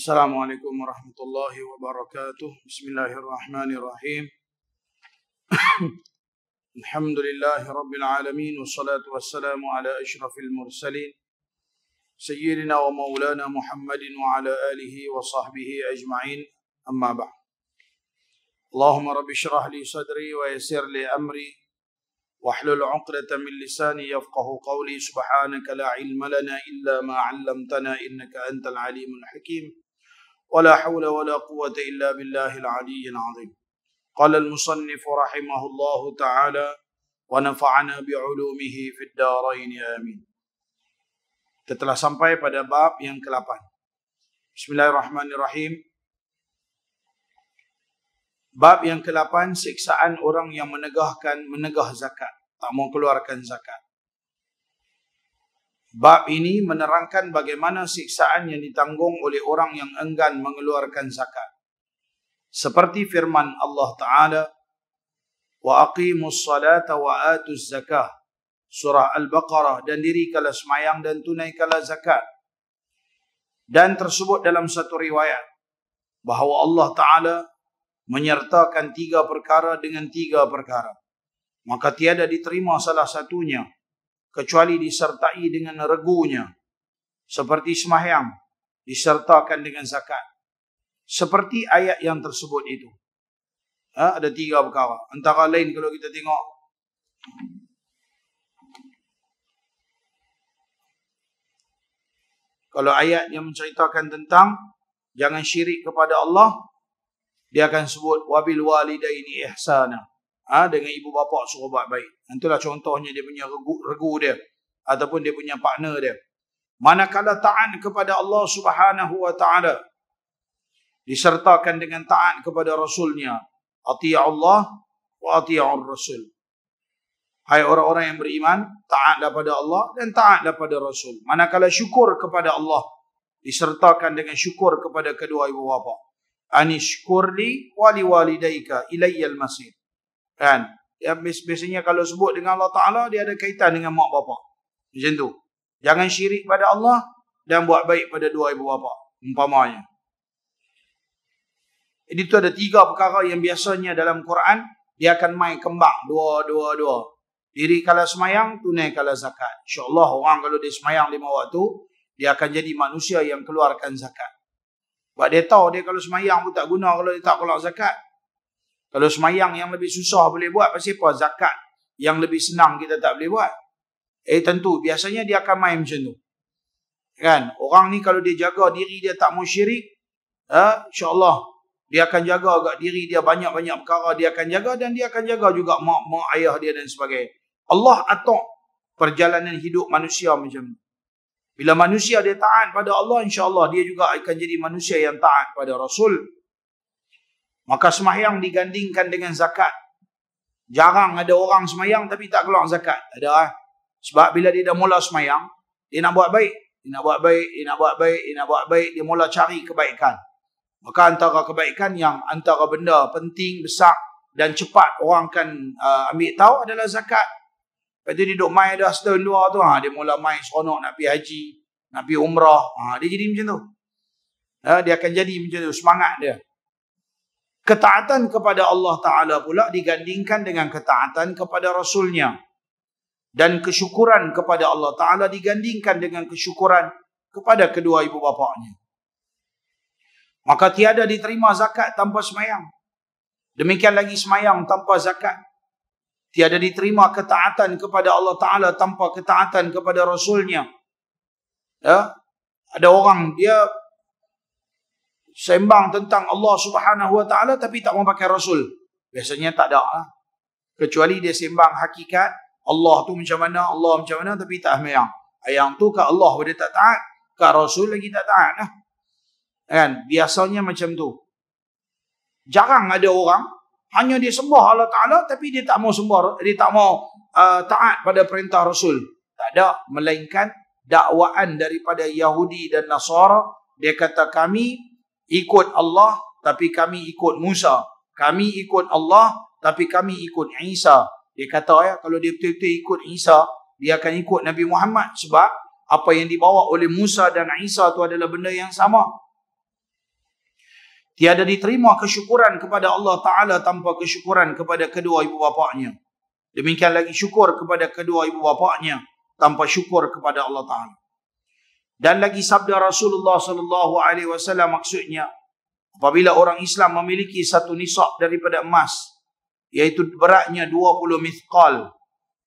السلام عليكم ورحمة الله وبركاته بسم الله الرحمن الرحيم الحمد لله رب العالمين والصلاة والسلام على أشرف المرسلين سيدنا ومولانا محمد وعلى آله وصحبه أجمعين أما بعد اللهم رب اشرح لي صدري ويسر لي أمري واحلل عقدة من لساني يفقه قولي سبحانك لا علم لنا إلا ما علمتنا إنك أنت العليم الحكيم ولا حول ولا قوة إلا بالله العلي العظيم قال المصنف رحمه الله تعالى ونفعنا بعلومه في الدارين آمين Kita sampai pada bab yang ke-8. Bismillahirrahmanirrahim. Bab yang ke-8, siksaan orang yang menegahkan, menegah zakat. Tak mau keluarkan zakat. Bab ini menerangkan bagaimana siksaan yang ditanggung oleh orang yang enggan mengeluarkan zakat. Seperti firman Allah Ta'ala, Wa aqimus salata wa atus zakah. Surah Al-Baqarah dan diri kala semayang dan tunai kala zakat. Dan tersebut dalam satu riwayat bahawa Allah Ta'ala menyertakan tiga perkara dengan tiga perkara. Maka tiada diterima salah satunya kecuali disertai dengan regunya. Seperti semahyang disertakan dengan zakat. Seperti ayat yang tersebut itu. Ha, ada tiga perkara. Antara lain kalau kita tengok. Kalau ayat yang menceritakan tentang jangan syirik kepada Allah, dia akan sebut wabil walidaini ihsana ha, dengan ibu bapa suruh buat baik. entahlah contohnya dia punya regu, regu dia. Ataupun dia punya partner dia. Manakala taat kepada Allah subhanahu wa ta'ala. Disertakan dengan taat kepada Rasulnya. Ati'a Allah wa ati'a Rasul. Hai orang-orang yang beriman, taatlah pada Allah dan taatlah pada Rasul. Manakala syukur kepada Allah, disertakan dengan syukur kepada kedua ibu bapa. Anishkurli wali walidayka ilayyal masir. Kan? Ya, biasanya kalau sebut dengan Allah Ta'ala, dia ada kaitan dengan mak bapa. Macam tu. Jangan syirik pada Allah dan buat baik pada dua ibu bapa. Umpamanya. Jadi tu ada tiga perkara yang biasanya dalam Quran, dia akan main kembang dua, dua, dua. Diri kalau semayang, tunai kalau zakat. InsyaAllah orang kalau dia semayang lima waktu, dia akan jadi manusia yang keluarkan zakat. Sebab dia tahu dia kalau semayang pun tak guna kalau dia tak keluar zakat, kalau semayang yang lebih susah boleh buat, pasti apa? Zakat yang lebih senang kita tak boleh buat. Eh tentu, biasanya dia akan main macam tu. Kan? Orang ni kalau dia jaga diri dia tak mau syirik, ha? insyaAllah dia akan jaga agak diri dia banyak-banyak perkara dia akan jaga dan dia akan jaga juga mak, mak ayah dia dan sebagainya. Allah atok perjalanan hidup manusia macam ni. Bila manusia dia taat pada Allah, insyaAllah dia juga akan jadi manusia yang taat pada Rasul. Maka semayang digandingkan dengan zakat. Jarang ada orang semayang tapi tak keluar zakat. Ada lah. Sebab bila dia dah mula semayang, dia nak buat baik. Dia nak buat baik, dia nak buat baik, dia nak buat baik. Dia mula cari kebaikan. Maka antara kebaikan yang antara benda penting, besar dan cepat orang akan uh, ambil tahu adalah zakat. Lepas tu dia duduk main dah setahun dua tu. Ha, dia mula main seronok nak pergi haji, nak pergi umrah. Ha, dia jadi macam tu. Ha, dia akan jadi macam tu, semangat dia. Ketaatan kepada Allah Ta'ala pula digandingkan dengan ketaatan kepada Rasulnya. Dan kesyukuran kepada Allah Ta'ala digandingkan dengan kesyukuran kepada kedua ibu bapaknya. Maka tiada diterima zakat tanpa semayang. Demikian lagi semayang tanpa zakat. Tiada diterima ketaatan kepada Allah Ta'ala tanpa ketaatan kepada Rasulnya. Ya? Ada orang dia sembang tentang Allah Subhanahu Wa Taala tapi tak mau pakai rasul. Biasanya tak ada lah. Kecuali dia sembang hakikat Allah tu macam mana, Allah macam mana tapi tak sembang. Ayang tu ke Allah dia tak taat, ke rasul lagi tak taat lah. Kan? Biasanya macam tu. Jarang ada orang hanya dia sembah Allah Taala tapi dia tak mau sembah, dia tak mau uh, taat pada perintah rasul. Tak ada melainkan dakwaan daripada Yahudi dan Nasara dia kata kami ikut Allah tapi kami ikut Musa. Kami ikut Allah tapi kami ikut Isa. Dia kata ya, kalau dia betul-betul ikut Isa, dia akan ikut Nabi Muhammad sebab apa yang dibawa oleh Musa dan Isa itu adalah benda yang sama. Tiada diterima kesyukuran kepada Allah Ta'ala tanpa kesyukuran kepada kedua ibu bapaknya. Demikian lagi syukur kepada kedua ibu bapaknya tanpa syukur kepada Allah Ta'ala. Dan lagi sabda Rasulullah sallallahu alaihi wasallam maksudnya apabila orang Islam memiliki satu nisab daripada emas iaitu beratnya 20 mithqal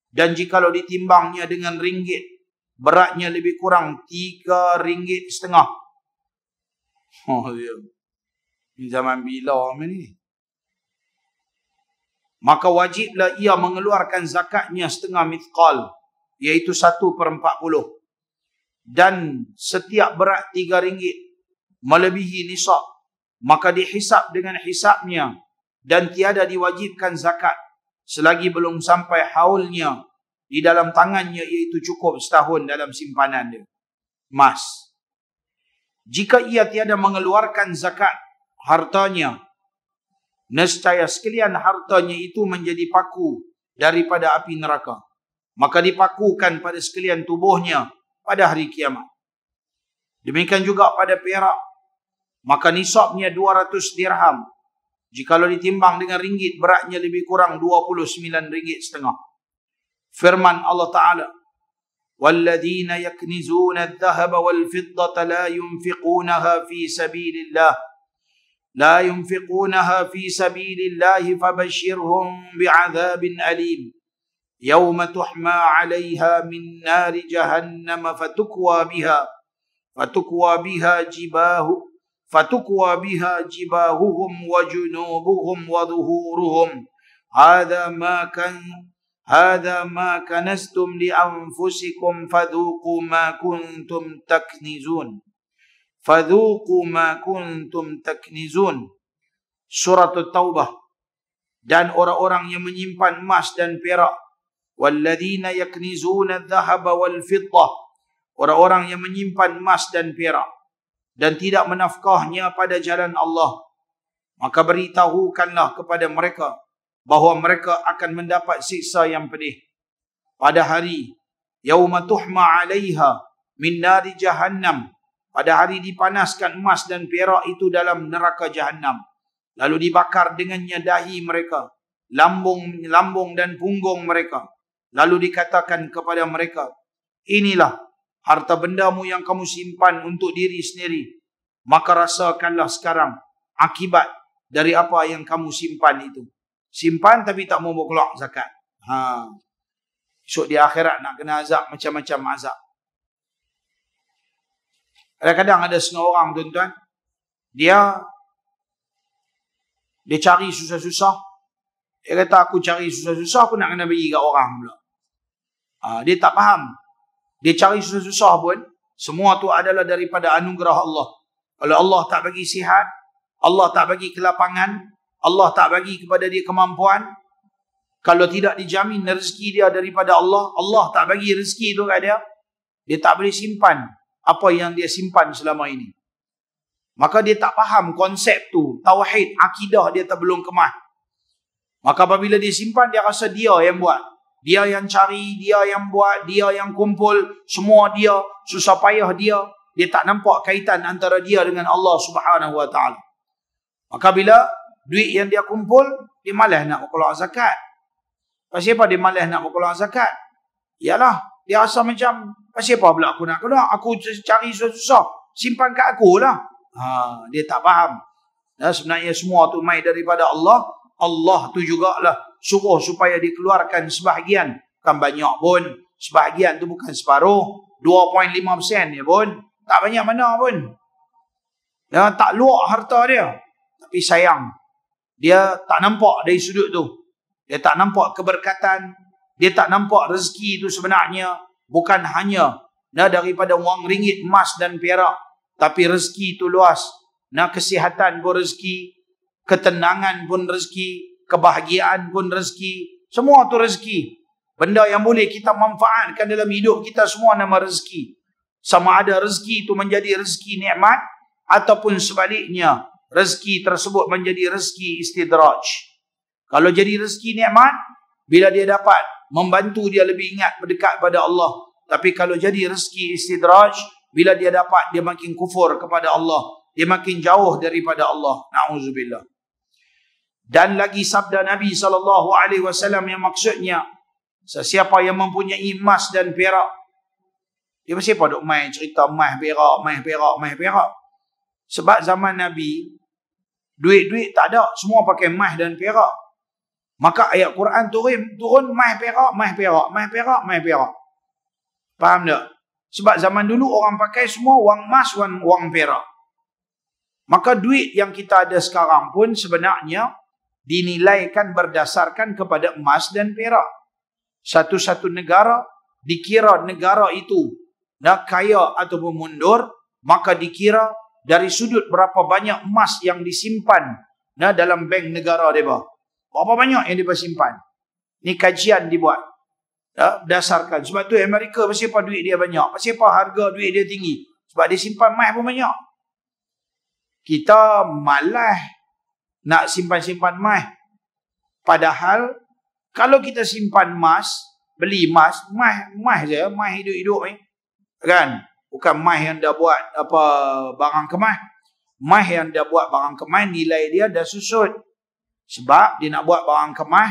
dan jikalau ditimbangnya dengan ringgit beratnya lebih kurang 3 ringgit setengah. Oh ya. Ini zaman bila amin ni? Maka wajiblah ia mengeluarkan zakatnya setengah mithqal iaitu 1 per 40 dan setiap berat tiga ringgit melebihi nisab maka dihisap dengan hisapnya dan tiada diwajibkan zakat selagi belum sampai haulnya di dalam tangannya iaitu cukup setahun dalam simpanan dia emas jika ia tiada mengeluarkan zakat hartanya nescaya sekalian hartanya itu menjadi paku daripada api neraka maka dipakukan pada sekalian tubuhnya pada hari kiamat. Demikian juga pada perak. Maka nisabnya 200 dirham. jika lo ditimbang dengan ringgit, beratnya lebih kurang 29 ringgit setengah. Firman Allah Ta'ala. والذين يكنزون الذهب والفضة لا ينفقونها في سبيل الله لا ينفقونها في سبيل الله فبشرهم بعذاب أليم يوم تحمى عليها من نار جهنم فتكوى بها فتكوى بها جباه فتكوى بها جباههم وجنوبهم وظهورهم هذا ما كان هذا ما كنستم لأنفسكم فذوقوا ما كنتم تكنزون فذوقوا ما كنتم تكنزون سوره التوبه dan orang-orang yang menyimpan emas dan perak walladzina yaknizuna adh-dhahaba wal-fiddah orang-orang yang menyimpan emas dan perak dan tidak menafkahnya pada jalan Allah maka beritahukanlah kepada mereka bahawa mereka akan mendapat siksa yang pedih pada hari yauma tuhma 'alaiha min nari jahannam pada hari dipanaskan emas dan perak itu dalam neraka jahannam lalu dibakar dengannya dahi mereka lambung lambung dan punggung mereka Lalu dikatakan kepada mereka, inilah harta bendamu yang kamu simpan untuk diri sendiri. Maka rasakanlah sekarang akibat dari apa yang kamu simpan itu. Simpan tapi tak mau keluar zakat. Ha. Esok di akhirat nak kena azab macam-macam azab. Kadang-kadang ada setengah orang tuan-tuan. Dia. Dia cari susah-susah. Dia kata aku cari susah-susah aku nak kena bagi ke orang pula. Ah, dia tak faham. Dia cari susah-susah pun. Semua tu adalah daripada anugerah Allah. Kalau Allah tak bagi sihat, Allah tak bagi kelapangan, Allah tak bagi kepada dia kemampuan, kalau tidak dijamin rezeki dia daripada Allah, Allah tak bagi rezeki tu kat dia, dia tak boleh simpan apa yang dia simpan selama ini. Maka dia tak faham konsep tu, tauhid, akidah dia tak belum kemah. Maka apabila dia simpan, dia rasa dia yang buat. Dia yang cari, dia yang buat, dia yang kumpul, semua dia, susah payah dia. Dia tak nampak kaitan antara dia dengan Allah Subhanahu Wa Taala. Maka bila duit yang dia kumpul, dia malas nak keluar zakat. Pasal apa dia malas nak keluar zakat? Yalah, dia rasa macam, pasal apa pula aku nak keluar? Aku cari susah-susah, simpan kat aku lah. Ha, dia tak faham. Dan sebenarnya semua tu mai daripada Allah. Allah tu jugalah suruh supaya dikeluarkan sebahagian bukan banyak pun sebahagian tu bukan separuh 2.5% ya pun tak banyak mana pun ya, tak luak harta dia tapi sayang dia tak nampak dari sudut tu dia tak nampak keberkatan dia tak nampak rezeki itu sebenarnya bukan hanya nah, daripada wang ringgit emas dan perak tapi rezeki itu luas nah kesihatan pun rezeki ketenangan pun rezeki kebahagiaan pun rezeki. Semua tu rezeki. Benda yang boleh kita manfaatkan dalam hidup kita semua nama rezeki. Sama ada rezeki itu menjadi rezeki nikmat ataupun sebaliknya rezeki tersebut menjadi rezeki istidraj. Kalau jadi rezeki nikmat bila dia dapat membantu dia lebih ingat berdekat pada Allah. Tapi kalau jadi rezeki istidraj bila dia dapat dia makin kufur kepada Allah, dia makin jauh daripada Allah. Nauzubillah. Dan lagi sabda Nabi saw yang maksudnya sesiapa yang mempunyai emas dan perak dia mesti apa duk main cerita emas perak, emas perak, emas perak. Sebab zaman Nabi duit-duit tak ada, semua pakai emas dan perak. Maka ayat Quran turun turun emas perak, emas perak, emas perak, emas perak. Faham tak? Sebab zaman dulu orang pakai semua wang emas dan wang perak. Maka duit yang kita ada sekarang pun sebenarnya dinilaikan berdasarkan kepada emas dan perak. Satu-satu negara dikira negara itu nak kaya ataupun mundur, maka dikira dari sudut berapa banyak emas yang disimpan na dalam bank negara mereka. Berapa banyak yang mereka simpan. Ini kajian dibuat. Nah, berdasarkan. Sebab tu Amerika pasti apa duit dia banyak. Pasti apa harga duit dia tinggi. Sebab dia simpan emas pun banyak. Kita malah nak simpan-simpan emas. Padahal kalau kita simpan emas, beli emas, emas emas je, emas hidup-hidup ni. Kan? Bukan emas yang dah buat apa barang kemas. Emas yang dah buat barang kemas nilai dia dah susut. Sebab dia nak buat barang kemas,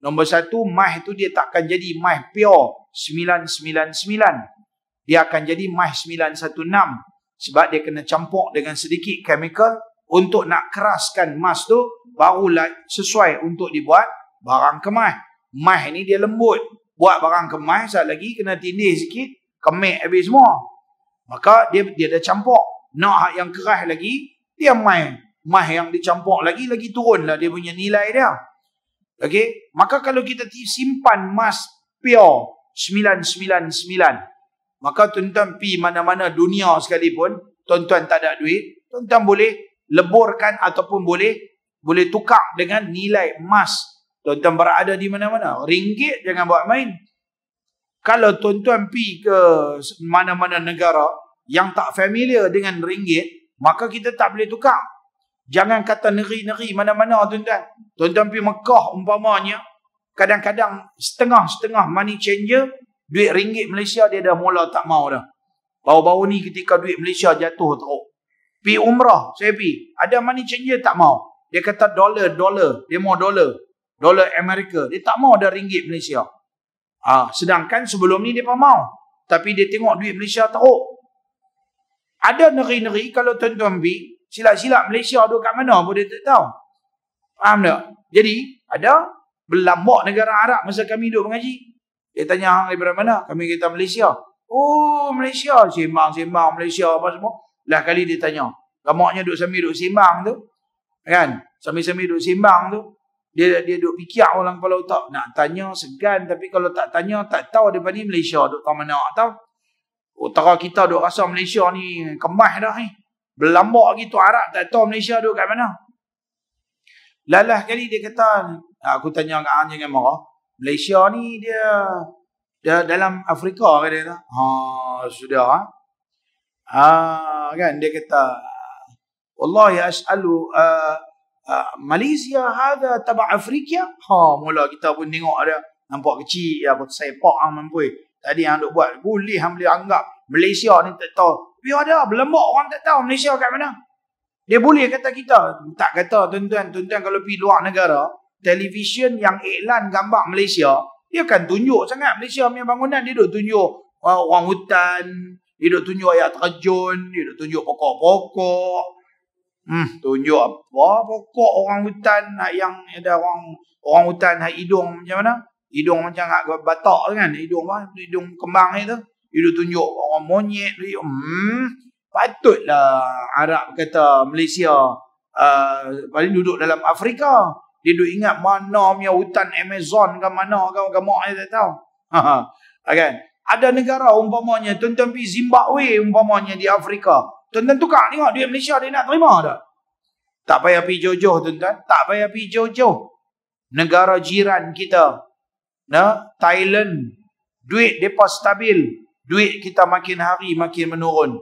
nombor satu emas itu dia takkan jadi emas pure 999. Dia akan jadi emas 916 sebab dia kena campur dengan sedikit chemical untuk nak keraskan emas tu barulah sesuai untuk dibuat barang kemas. Mas ni dia lembut. Buat barang kemas sat lagi kena tindih sikit, kemek habis semua. Maka dia dia ada campur. Nak hak yang keras lagi, dia main. Mas yang dicampur lagi lagi turunlah dia punya nilai dia. Okey, maka kalau kita simpan emas pure 999, maka tuan-tuan pi mana-mana dunia sekalipun, tuan-tuan tak ada duit, tuan-tuan boleh leburkan ataupun boleh boleh tukar dengan nilai emas. Tuan-tuan berada di mana-mana. Ringgit jangan buat main. Kalau tuan-tuan pi ke mana-mana negara yang tak familiar dengan ringgit, maka kita tak boleh tukar. Jangan kata negeri-negeri mana-mana tuan-tuan. Tuan-tuan pergi Mekah umpamanya, kadang-kadang setengah-setengah money changer, duit ringgit Malaysia dia dah mula tak mau dah. Bau-bau ni ketika duit Malaysia jatuh teruk pi umrah saya pi ada money changer tak mau dia kata dollar dollar dia mau dollar dollar Amerika dia tak mau ada ringgit Malaysia ah ha, sedangkan sebelum ni dia pun mau tapi dia tengok duit Malaysia teruk ada negeri-negeri kalau tuan-tuan pi silap-silap Malaysia duduk kat mana pun dia tak tahu faham tak jadi ada berlambak negara Arab masa kami duduk mengaji dia tanya hang dari mana kami kata Malaysia oh Malaysia sembang-sembang Malaysia apa semua lah kali dia tanya. Ramaknya duduk sambil duduk simbang tu. Kan? Sambil-sambil duduk simbang tu. Dia dia duduk fikir orang kepala otak. Nak tanya segan. Tapi kalau tak tanya, tak tahu dia ni Malaysia. Duk tahu mana tahu. Utara kita duk rasa Malaysia ni kemah dah ni. Eh. Belambak gitu Arab tak tahu Malaysia duk kat mana. Lalah kali dia kata, aku tanya kat Anjing dengan Marah. Malaysia ni dia, dia dalam Afrika kata dia. Ha, sudah. Ha? Ha kan dia kata wallahi as'alu uh, uh, Malaysia ada tabak Afrika ha mula kita pun tengok ada nampak kecil ya pun sepak hang mampoi tadi yang dok buat boleh hang anggap Malaysia ni tak tahu tapi ada berlembak orang tak tahu Malaysia kat mana dia boleh kata kita tak kata tuan-tuan tuan-tuan kalau pergi luar negara televisyen yang iklan gambar Malaysia dia akan tunjuk sangat Malaysia punya bangunan dia duk tunjuk uh, orang hutan dia duk tunjuk ayat terjun, dia duk tunjuk pokok-pokok. Hmm, tunjuk apa pokok orang hutan yang ada orang orang hutan hak hidung macam mana? Hidung macam hak batak kan, hidung apa? Hidung kembang itu. Dia duk tunjuk orang monyet dia. Hmm. Patutlah Arab kata Malaysia uh, paling duduk dalam Afrika. Dia duk ingat mana punya hutan Amazon ke mana ke, ke mana dia tak tahu. Ha Okay. Ha ada negara umpamanya tuan-tuan pergi Zimbabwe umpamanya di Afrika tuan-tuan tukar tengok duit Malaysia dia nak terima tak tak payah pergi jauh-jauh tuan-tuan tak payah pergi jauh-jauh negara jiran kita na Thailand duit depa stabil duit kita makin hari makin menurun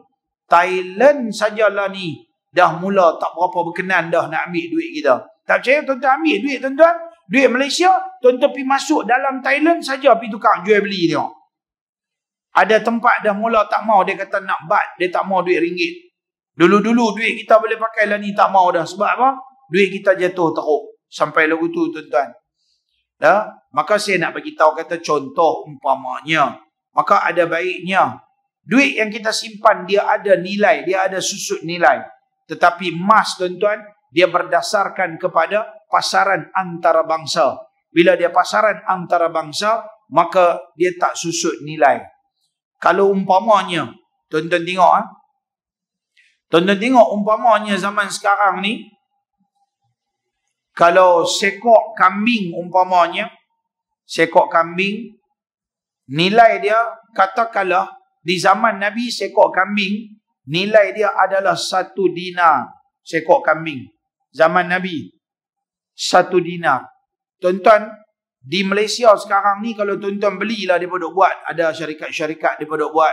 Thailand sajalah ni dah mula tak berapa berkenan dah nak ambil duit kita tak percaya tuan-tuan ambil duit tuan-tuan duit Malaysia tuan-tuan pergi masuk dalam Thailand saja pergi tukar jual beli tengok ada tempat dah mula tak mau dia kata nak bat, dia tak mau duit ringgit. Dulu-dulu duit kita boleh pakai lah ni tak mau dah sebab apa? Duit kita jatuh teruk sampai lagu tu tuan-tuan. Ya? Maka saya nak bagi tahu kata contoh umpamanya. Maka ada baiknya duit yang kita simpan dia ada nilai, dia ada susut nilai. Tetapi emas tuan-tuan dia berdasarkan kepada pasaran antara bangsa. Bila dia pasaran antara bangsa, maka dia tak susut nilai. Kalau umpamanya, tuan-tuan tengok ah. Tuan-tuan tengok umpamanya zaman sekarang ni kalau sekok kambing umpamanya sekok kambing nilai dia katakanlah di zaman Nabi sekok kambing nilai dia adalah satu dinar sekok kambing zaman Nabi satu dinar tuan-tuan di Malaysia sekarang ni kalau tuan-tuan belilah dia duk buat. Ada syarikat-syarikat dia duk buat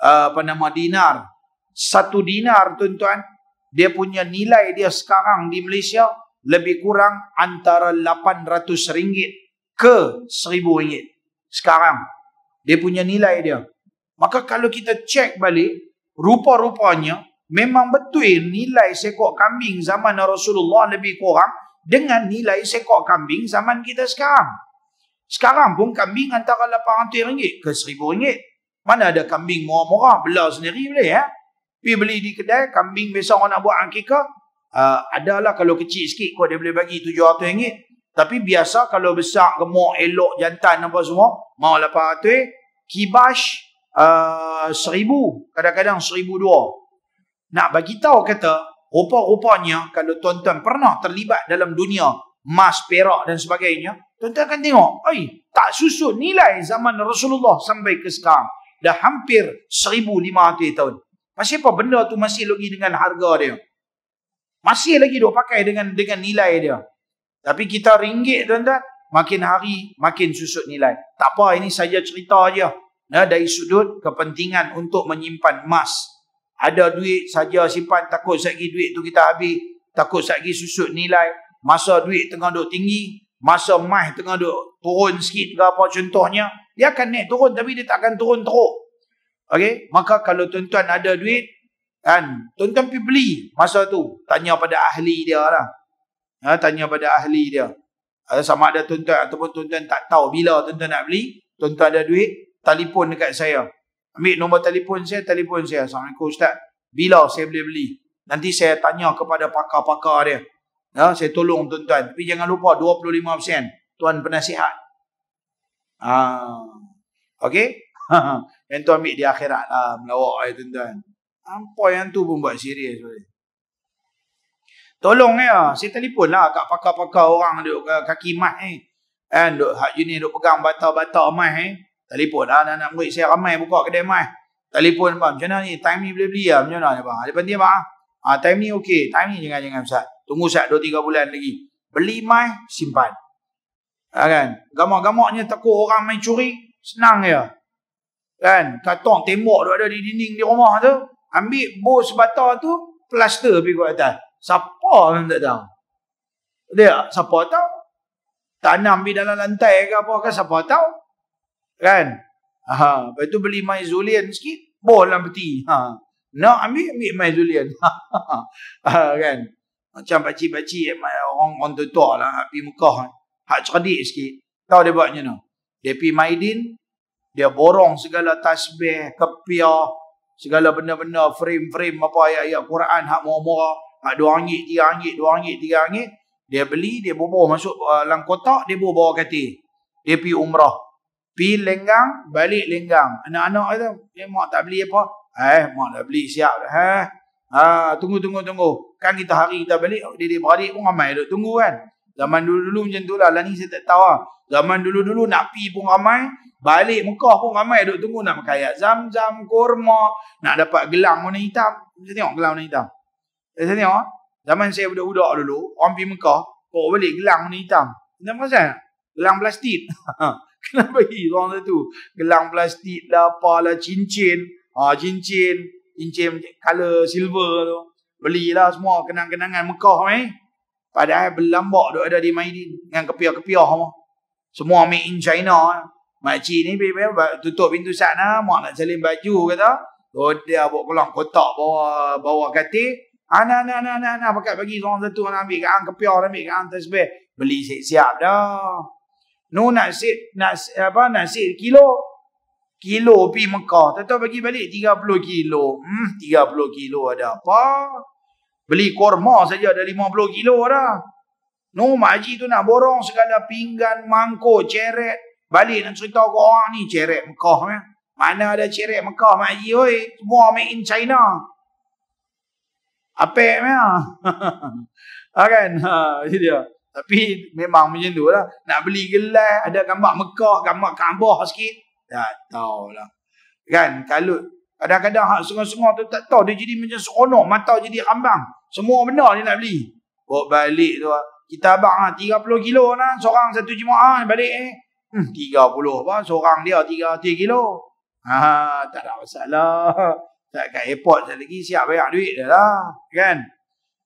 uh, apa nama dinar. Satu dinar tuan-tuan dia punya nilai dia sekarang di Malaysia lebih kurang antara RM800 ke RM1,000 sekarang. Dia punya nilai dia. Maka kalau kita cek balik, rupa-rupanya memang betul nilai sekok kambing zaman Rasulullah lebih kurang dengan nilai seekor kambing zaman kita sekarang. Sekarang pun kambing antara RM800 ke RM1000. Mana ada kambing murah-murah, belah sendiri boleh ya. Pergi beli di kedai, kambing biasa orang nak buat angkika uh, adalah kalau kecil sikit kau dia boleh bagi RM700. Tapi biasa kalau besar, gemuk, elok, jantan apa semua, mau RM800, kibash RM1000, uh, ah, kadang-kadang RM1200. Nak bagi tahu kata, Rupa-rupanya kalau tuan-tuan pernah terlibat dalam dunia emas, perak dan sebagainya, tuan-tuan akan tengok, oi, tak susut nilai zaman Rasulullah sampai ke sekarang. Dah hampir 1,500 tahun. Masih apa benda tu masih lagi dengan harga dia? Masih lagi duk pakai dengan dengan nilai dia. Tapi kita ringgit tuan-tuan, makin hari makin susut nilai. Tak apa, ini saja cerita aja. Nah, dari sudut kepentingan untuk menyimpan emas ada duit saja simpan takut satgi duit tu kita habis takut satgi susut nilai masa duit tengah duk tinggi masa mah tengah duk turun sikit ke apa contohnya dia akan naik turun tapi dia tak akan turun teruk Okay, maka kalau tuan-tuan ada duit kan tuan-tuan pergi beli masa tu tanya pada ahli dia lah ha, tanya pada ahli dia ada ha, sama ada tuan-tuan ataupun tuan-tuan tak tahu bila tuan-tuan nak beli tuan-tuan ada duit telefon dekat saya Ambil nombor telefon saya, telefon saya. Assalamualaikum Ustaz. Bila saya boleh beli? Nanti saya tanya kepada pakar-pakar dia. Ya, saya tolong tuan-tuan. Tapi jangan lupa 25% tuan penasihat. Ah, ha. Okey? yang tu ambil di akhirat lah. Melawak saya tuan-tuan. Apa yang tu pun buat serius. Tolong ya. Saya telefon lah kat pakar-pakar orang duduk kaki mat ni. Eh. Kan duduk hak jenis duduk pegang bata-bata mat ni. Eh. Telefon lah anak-anak murid saya ramai buka kedai mai. Telefon bang, macam mana ni? Time ni boleh beli lah. Macam mana bang? Ada penting bang? Ha, time ni okey. Time ni jangan-jangan Ustaz. Tunggu Ustaz 2-3 bulan lagi. Beli mai, simpan. Ha, kan? Gamak-gamaknya takut orang main curi. Senang je. Kan? Katong tembok tu ada di dinding di rumah tu. Ambil bos batal tu, plaster pergi kat atas. Siapa pun tak tahu. Dia, siapa tahu? Tanam pergi dalam lantai ke apa ke, siapa tahu? Kan? Ha, lepas tu beli maizulian sikit, boh lah dalam peti. Ha. Nak ambil, ambil maizulian. Ha, ha, kan? Macam pakcik-pakcik, eh, orang, orang tua-tua lah, hak pergi muka. Hak cerdik sikit. Tahu dia buat macam mana? Dia pergi maidin, dia borong segala tasbih, kepiah, segala benda-benda, frame-frame, apa ayat-ayat Quran, hak murah-murah, hak dua angit, tiga angit, dua angit, tiga angit. Dia beli, dia bawa masuk uh, dalam kotak, dia bawa bawa katil. Dia pergi umrah pi lenggang, balik lenggang. Anak-anak kata, eh, mak tak beli apa? Eh, mak dah beli siap dah. Eh? Ha, tunggu, tunggu, tunggu. Kan kita hari kita balik, dedek balik pun ramai duduk tunggu kan. Zaman dulu-dulu macam tu lah. lah. ni saya tak tahu lah. Zaman dulu-dulu nak pi pun ramai. Balik Mekah pun ramai duduk tunggu nak pakai zam-zam, kurma. Nak dapat gelang warna hitam. Saya tengok gelang warna hitam. Saya tengok. Ah. Zaman saya budak-budak dulu, orang pergi Mekah, bawa balik gelang warna hitam. Kenapa saya? Gelang plastik. Kenapa hilang tu? Gelang plastik lah, apa lah, cincin. Ha, cincin. Cincin color silver tu. Belilah semua kenang-kenangan Mekah ni. Eh? Padahal berlambak tu ada di Maidin. Dengan kepiah-kepiah semua. Semua made in China. Eh. Makcik ni tutup pintu sana. Mak nak salin baju kata. Oh dia buat pulang kotak bawa bawa katil. Anak, ah, anak, anak, anak, anak. bagi pagi seorang satu nak ambil. Kak Ang kepiah nak ambil. Kak Ang tersebut. Beli siap-siap dah. No nak sit, nak apa nak sit kilo. Kilo pi Mekah. Tentu bagi balik 30 kilo. Hmm, 30 kilo ada apa? Beli korma saja ada 50 kilo dah. No maji tu nak borong segala pinggan, mangkuk, ceret. Balik nak cerita ke orang ni ceret Mekah. Ya. Mana ada ceret Mekah maji oi. Semua made in China. Apa ya? Kan? Ha, dia. Tapi memang macam tu lah. Nak beli gelas, ada gambar Mekah, gambar Kaabah sikit. Tak tahulah. Kan, kalut. Kadang-kadang hak sungguh-sungguh tu tak tahu. Dia jadi macam seronok. Mata jadi kambang Semua benda dia nak beli. Bawa balik tu lah. Kita abang lah. 30 kilo lah. Seorang satu jemaah balik eh. Hmm, 30 apa? Seorang dia 30 kilo. Ha, tak ada masalah. Tak kat airport lagi. Siap bayar duit dah lah. Kan?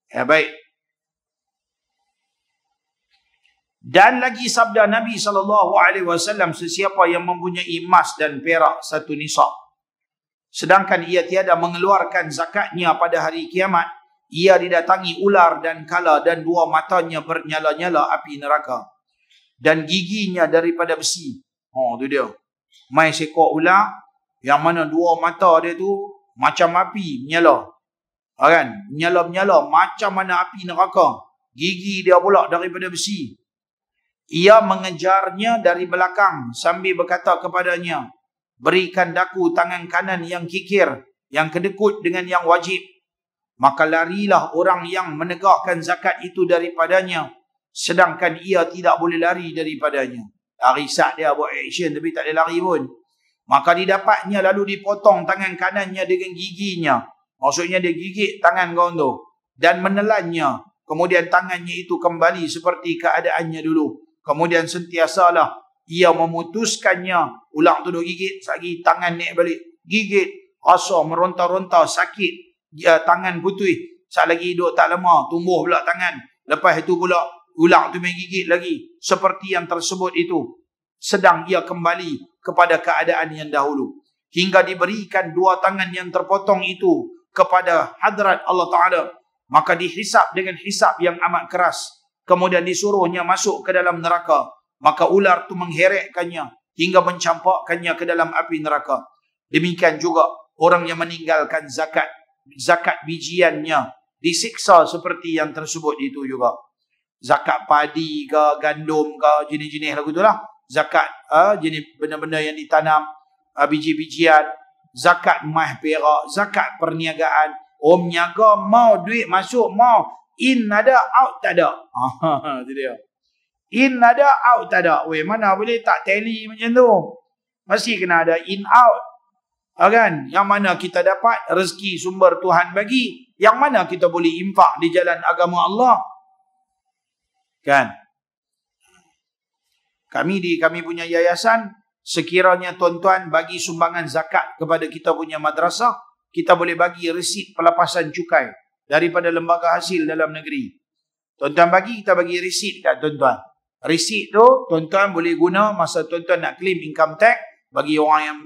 Ya, baik. Dan lagi sabda Nabi saw, alaihi sesiapa yang mempunyai emas dan perak satu nisab sedangkan ia tiada mengeluarkan zakatnya pada hari kiamat ia didatangi ular dan kala dan dua matanya bernyala-nyala api neraka dan giginya daripada besi. oh, tu dia. main seekor ular yang mana dua mata dia tu macam api menyala. Ha kan? Menyala-menyala macam mana api neraka. Gigi dia pula daripada besi. Ia mengejarnya dari belakang sambil berkata kepadanya, berikan daku tangan kanan yang kikir, yang kedekut dengan yang wajib. Maka larilah orang yang menegakkan zakat itu daripadanya, sedangkan ia tidak boleh lari daripadanya. Lari sah dia buat action tapi tak boleh lari pun. Maka didapatnya lalu dipotong tangan kanannya dengan giginya. Maksudnya dia gigit tangan kau tu. Dan menelannya. Kemudian tangannya itu kembali seperti keadaannya dulu. Kemudian sentiasalah ia memutuskannya. Ulang tu duk gigit, sagi tangan naik balik. Gigit, rasa meronta-ronta, sakit. Ya, tangan putih. Sat lagi duk tak lama, tumbuh pula tangan. Lepas itu pula, ulang tu main gigit lagi. Seperti yang tersebut itu. Sedang ia kembali kepada keadaan yang dahulu. Hingga diberikan dua tangan yang terpotong itu kepada hadrat Allah Ta'ala. Maka dihisap dengan hisap yang amat keras kemudian disuruhnya masuk ke dalam neraka maka ular itu mengherekkannya hingga mencampakkannya ke dalam api neraka demikian juga orang yang meninggalkan zakat zakat bijiannya disiksa seperti yang tersebut itu juga zakat padi ke gandum ke jenis-jenis lagu itulah zakat uh, jenis benda-benda yang ditanam uh, biji-bijian zakat mah zakat perniagaan om niaga mau duit masuk mau in ada out tak ada ha dia in ada out tak ada weh mana boleh tak tally macam tu mesti kena ada in out ha, kan yang mana kita dapat rezeki sumber Tuhan bagi yang mana kita boleh infak di jalan agama Allah kan kami di kami punya yayasan sekiranya tuan-tuan bagi sumbangan zakat kepada kita punya madrasah kita boleh bagi resit pelepasan cukai daripada lembaga hasil dalam negeri. Tuan-tuan bagi, kita bagi receipt kat tuan-tuan. Receipt tu, tuan-tuan boleh guna masa tuan-tuan nak claim income tax bagi orang yang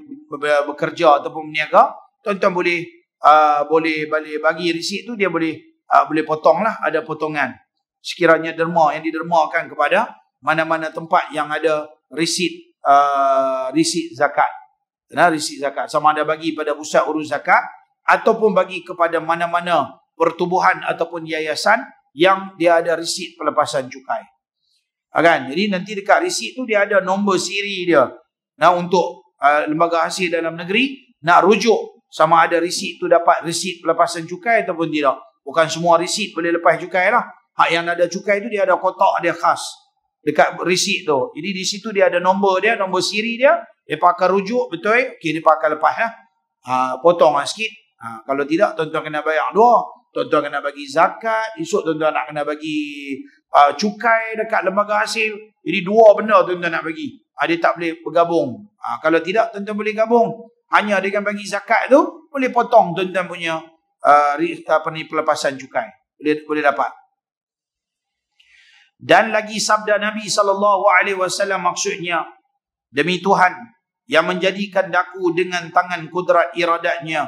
bekerja ataupun berniaga. Tuan-tuan boleh uh, boleh balik bagi receipt tu, dia boleh uh, boleh potong lah, ada potongan. Sekiranya derma yang didermakan kepada mana-mana tempat yang ada receipt, uh, zakat. Nah, receipt zakat. Sama ada bagi pada pusat urus zakat ataupun bagi kepada mana-mana pertubuhan ataupun yayasan yang dia ada resit pelepasan cukai. Ha, kan? Jadi nanti dekat resit tu dia ada nombor siri dia. Nah untuk uh, lembaga hasil dalam negeri nak rujuk sama ada resit tu dapat resit pelepasan cukai ataupun tidak. Bukan semua resit boleh lepas cukai lah. Hak yang ada cukai tu dia ada kotak dia khas dekat resit tu. Jadi di situ dia ada nombor dia, nombor siri dia. Dia pakai rujuk betul. Okay dia pakai lepas lah. Ha, potong lah sikit. Ha, kalau tidak tuan-tuan kena bayar dua tuan-tuan kena bagi zakat, esok tuan-tuan nak kena bagi uh, cukai dekat lembaga hasil. Jadi dua benda tuan-tuan nak bagi. Uh, tak boleh bergabung. Uh, kalau tidak tuan-tuan boleh gabung. Hanya dengan bagi zakat tu boleh potong tuan-tuan punya uh, apa ni pelepasan cukai. Boleh boleh dapat. Dan lagi sabda Nabi sallallahu alaihi wasallam maksudnya demi Tuhan yang menjadikan daku dengan tangan kudrat iradatnya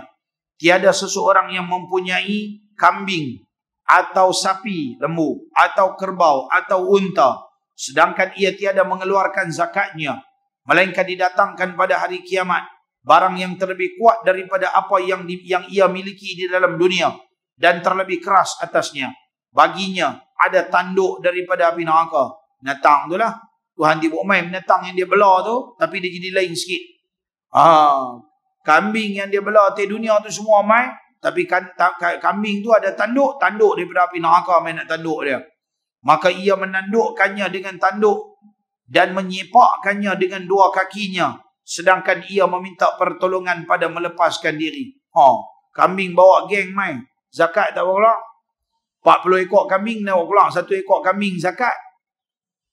tiada seseorang yang mempunyai kambing atau sapi lembu atau kerbau atau unta sedangkan ia tiada mengeluarkan zakatnya melainkan didatangkan pada hari kiamat barang yang terlebih kuat daripada apa yang di, yang ia miliki di dalam dunia dan terlebih keras atasnya baginya ada tanduk daripada api neraka natang itulah Tuhan dibuat main menatang yang dia belah tu tapi dia jadi lain sikit ah Kambing yang dia bela atas dunia tu semua main, Tapi kan- kambing tu ada tanduk. Tanduk daripada api neraka main nak tanduk dia. Maka ia menandukkannya dengan tanduk. Dan menyepakkannya dengan dua kakinya. Sedangkan ia meminta pertolongan pada melepaskan diri. Ha, kambing bawa geng main, Zakat tak bawa keluar. 40 ekor kambing nak bawa keluar. Satu ekor kambing zakat.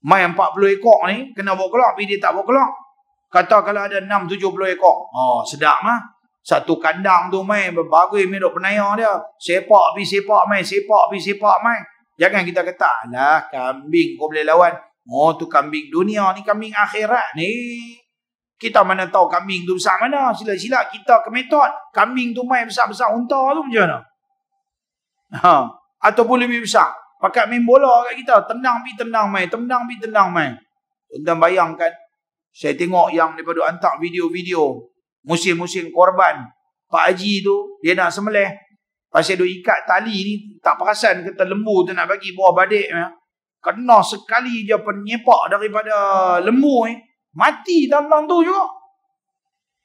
Mai 40 ekor ni kena bawa keluar. Tapi dia tak bawa keluar. Kata kalau ada 6 70 ekor. Oh, sedap mah. Satu kandang tu mai berbagai dok penaya dia. Sepak pi sepak mai, sepak pi sepak mai. Jangan kita kata, lah kambing kau boleh lawan." Oh, tu kambing dunia ni, kambing akhirat ni. Kita mana tahu kambing tu besar mana? Sila-sila kita ke metod. Kambing tu mai besar-besar unta tu macam mana? Ha. Ataupun lebih besar. Pakat main bola kat kita. Tenang pi tenang mai. Tenang pi tenang mai. tuan bayangkan. Saya tengok yang daripada hantar video-video musim-musim korban Pak Haji tu dia nak semelih pasal duk ikat tali ni tak perasan kata lembu tu nak bagi buah badik ya. kena sekali dia penyepak daripada lembu ni mati dalam tu juga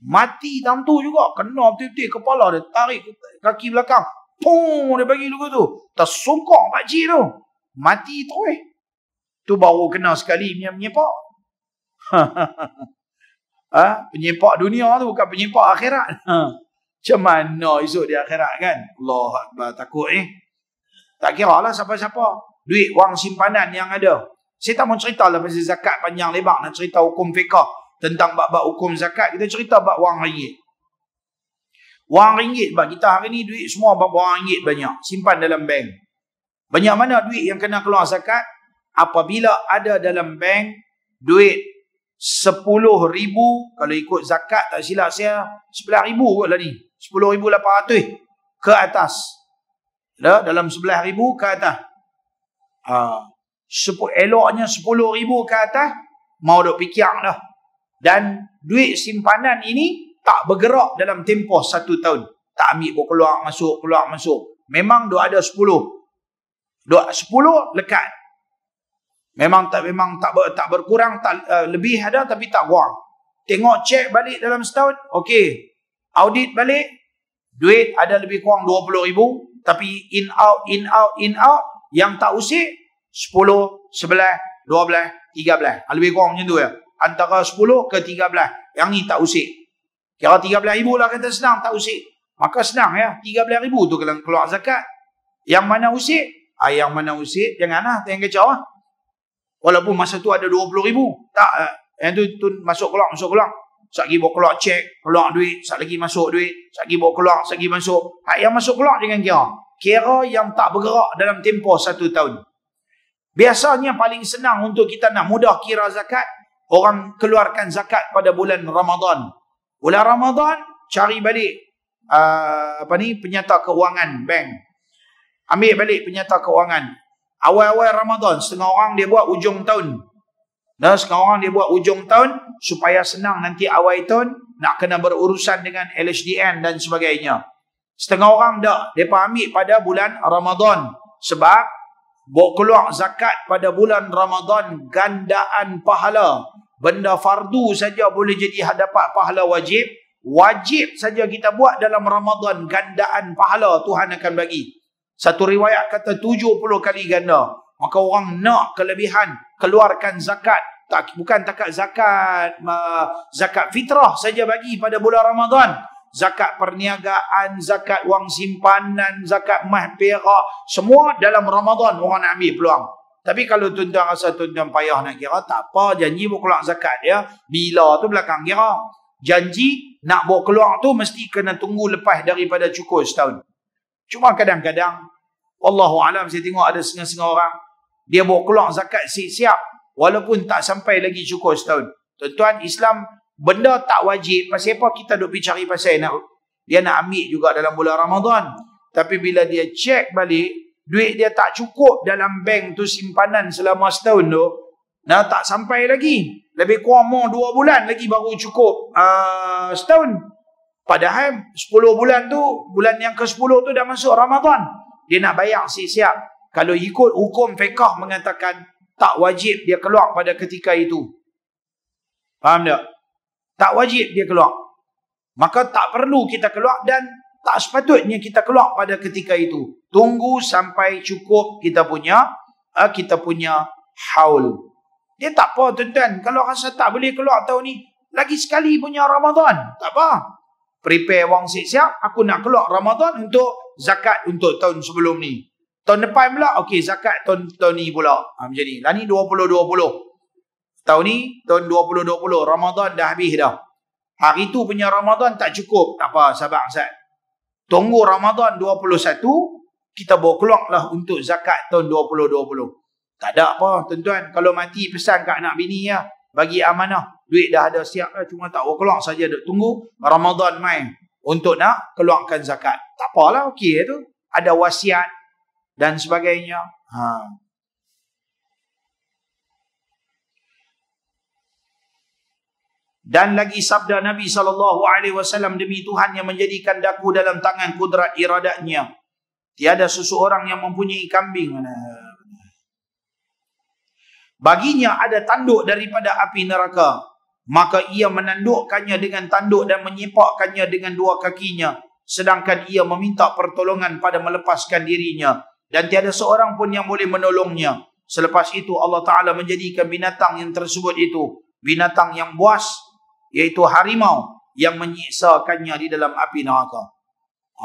mati dalam tu juga kena betul-betul kepala dia tarik kaki belakang pung dia bagi luka tu tersungkur Pak Haji tu mati terus tu baru kena sekali menyepak ha, penyepak dunia tu bukan penyepak akhirat. Ha. Macam mana esok di akhirat kan? Allah Akbar takut eh. Tak kira lah siapa-siapa. Duit wang simpanan yang ada. Saya tak mau cerita lah pasal zakat panjang lebar. Nak cerita hukum fiqah. Tentang bab-bab hukum zakat. Kita cerita bab wang ringgit. Wang ringgit bab kita hari ni duit semua bab wang ringgit banyak. Simpan dalam bank. Banyak mana duit yang kena keluar zakat. Apabila ada dalam bank duit sepuluh ribu kalau ikut zakat tak silap saya sebelah ribu kot lah ni sepuluh ribu lapan ratus ke atas dah dalam sebelah ribu ke atas ha, sepu, eloknya sepuluh ribu ke atas mau dok pikir dah dan duit simpanan ini tak bergerak dalam tempoh satu tahun tak ambil pun keluar masuk keluar masuk memang dok ada sepuluh dok sepuluh lekat Memang tak memang tak ber, tak berkurang tak uh, lebih ada tapi tak buang. Tengok cek balik dalam setahun, okey. Audit balik, duit ada lebih kurang 20,000 tapi in out in out in out yang tak usik 10, 11, 12, 13. Ha, lebih kurang macam tu ya. Antara 10 ke 13. Yang ni tak usik. Kira 13,000 lah kata senang tak usik. Maka senang ya. 13,000 tu kalau keluar zakat. Yang mana usik? Ha, yang mana usik janganlah. Tengok kecoh lah. Walaupun masa tu ada 20 ribu. Tak. Eh, yang tu, tu masuk keluar, masuk keluar. Sat lagi bawa keluar cek, keluar duit. Sat lagi masuk duit. Sat lagi bawa keluar, sat lagi masuk. Hak yang masuk keluar dengan kira. Kira yang tak bergerak dalam tempoh satu tahun. Biasanya paling senang untuk kita nak mudah kira zakat. Orang keluarkan zakat pada bulan Ramadan. Bulan Ramadan, cari balik uh, apa ni penyata keuangan bank. Ambil balik penyata keuangan. Awal-awal Ramadan, setengah orang dia buat ujung tahun. Dan setengah orang dia buat ujung tahun supaya senang nanti awal tahun nak kena berurusan dengan LHDN dan sebagainya. Setengah orang dah dia ambil pada bulan Ramadan. Sebab buat keluar zakat pada bulan Ramadan gandaan pahala. Benda fardu saja boleh jadi dapat pahala wajib. Wajib saja kita buat dalam Ramadan gandaan pahala Tuhan akan bagi. Satu riwayat kata 70 kali ganda. Maka orang nak kelebihan keluarkan zakat. Tak, bukan takat zakat uh, zakat fitrah saja bagi pada bulan Ramadan. Zakat perniagaan, zakat wang simpanan, zakat mah perak. Semua dalam Ramadan orang nak ambil peluang. Tapi kalau tuan-tuan rasa tuan-tuan payah nak kira, tak apa. Janji pun keluar zakat ya. Bila tu belakang kira. Janji nak buat keluar tu mesti kena tunggu lepas daripada cukur setahun. Cuma kadang-kadang Wallahu alam saya tengok ada setengah-setengah orang dia bawa keluar zakat siap-siap walaupun tak sampai lagi cukup setahun. Tuan-tuan, Islam benda tak wajib. Pasal apa kita duk pergi cari pasal nak dia nak ambil juga dalam bulan Ramadan. Tapi bila dia cek balik, duit dia tak cukup dalam bank tu simpanan selama setahun tu. Nah, tak sampai lagi. Lebih kurang mau dua bulan lagi baru cukup uh, setahun. Padahal 10 bulan tu, bulan yang ke-10 tu dah masuk Ramadan. Dia nak bayar siap-siap. Kalau ikut hukum fiqah mengatakan tak wajib dia keluar pada ketika itu. Faham tak? Tak wajib dia keluar. Maka tak perlu kita keluar dan tak sepatutnya kita keluar pada ketika itu. Tunggu sampai cukup kita punya ah, kita punya haul. Dia tak apa tuan-tuan. Kalau rasa tak boleh keluar tahun ni, lagi sekali punya Ramadan. Tak apa prepare wang siap-siap aku nak keluar Ramadan untuk zakat untuk tahun sebelum ni tahun depan pula okey zakat tahun tahun ni pula ha, macam ni lah ni 2020 tahun ni tahun 2020 Ramadan dah habis dah hari tu punya Ramadan tak cukup tak apa sahabat Ustaz tunggu Ramadan 21 kita bawa keluar lah untuk zakat tahun 2020 tak ada apa tuan-tuan kalau mati pesan kat anak bini lah ya bagi amanah. Duit dah ada siap dah eh, cuma tak keluar saja duk tunggu Ramadan main untuk nak keluarkan zakat. Tak apalah okey eh, tu. Ada wasiat dan sebagainya. Ha. Dan lagi sabda Nabi saw demi Tuhan yang menjadikan daku dalam tangan kudrat iradatnya. Tiada seseorang yang mempunyai kambing. Mana? baginya ada tanduk daripada api neraka maka ia menandukkannya dengan tanduk dan menyipakkannya dengan dua kakinya sedangkan ia meminta pertolongan pada melepaskan dirinya dan tiada seorang pun yang boleh menolongnya selepas itu Allah taala menjadikan binatang yang tersebut itu binatang yang buas iaitu harimau yang menyiksakannya di dalam api neraka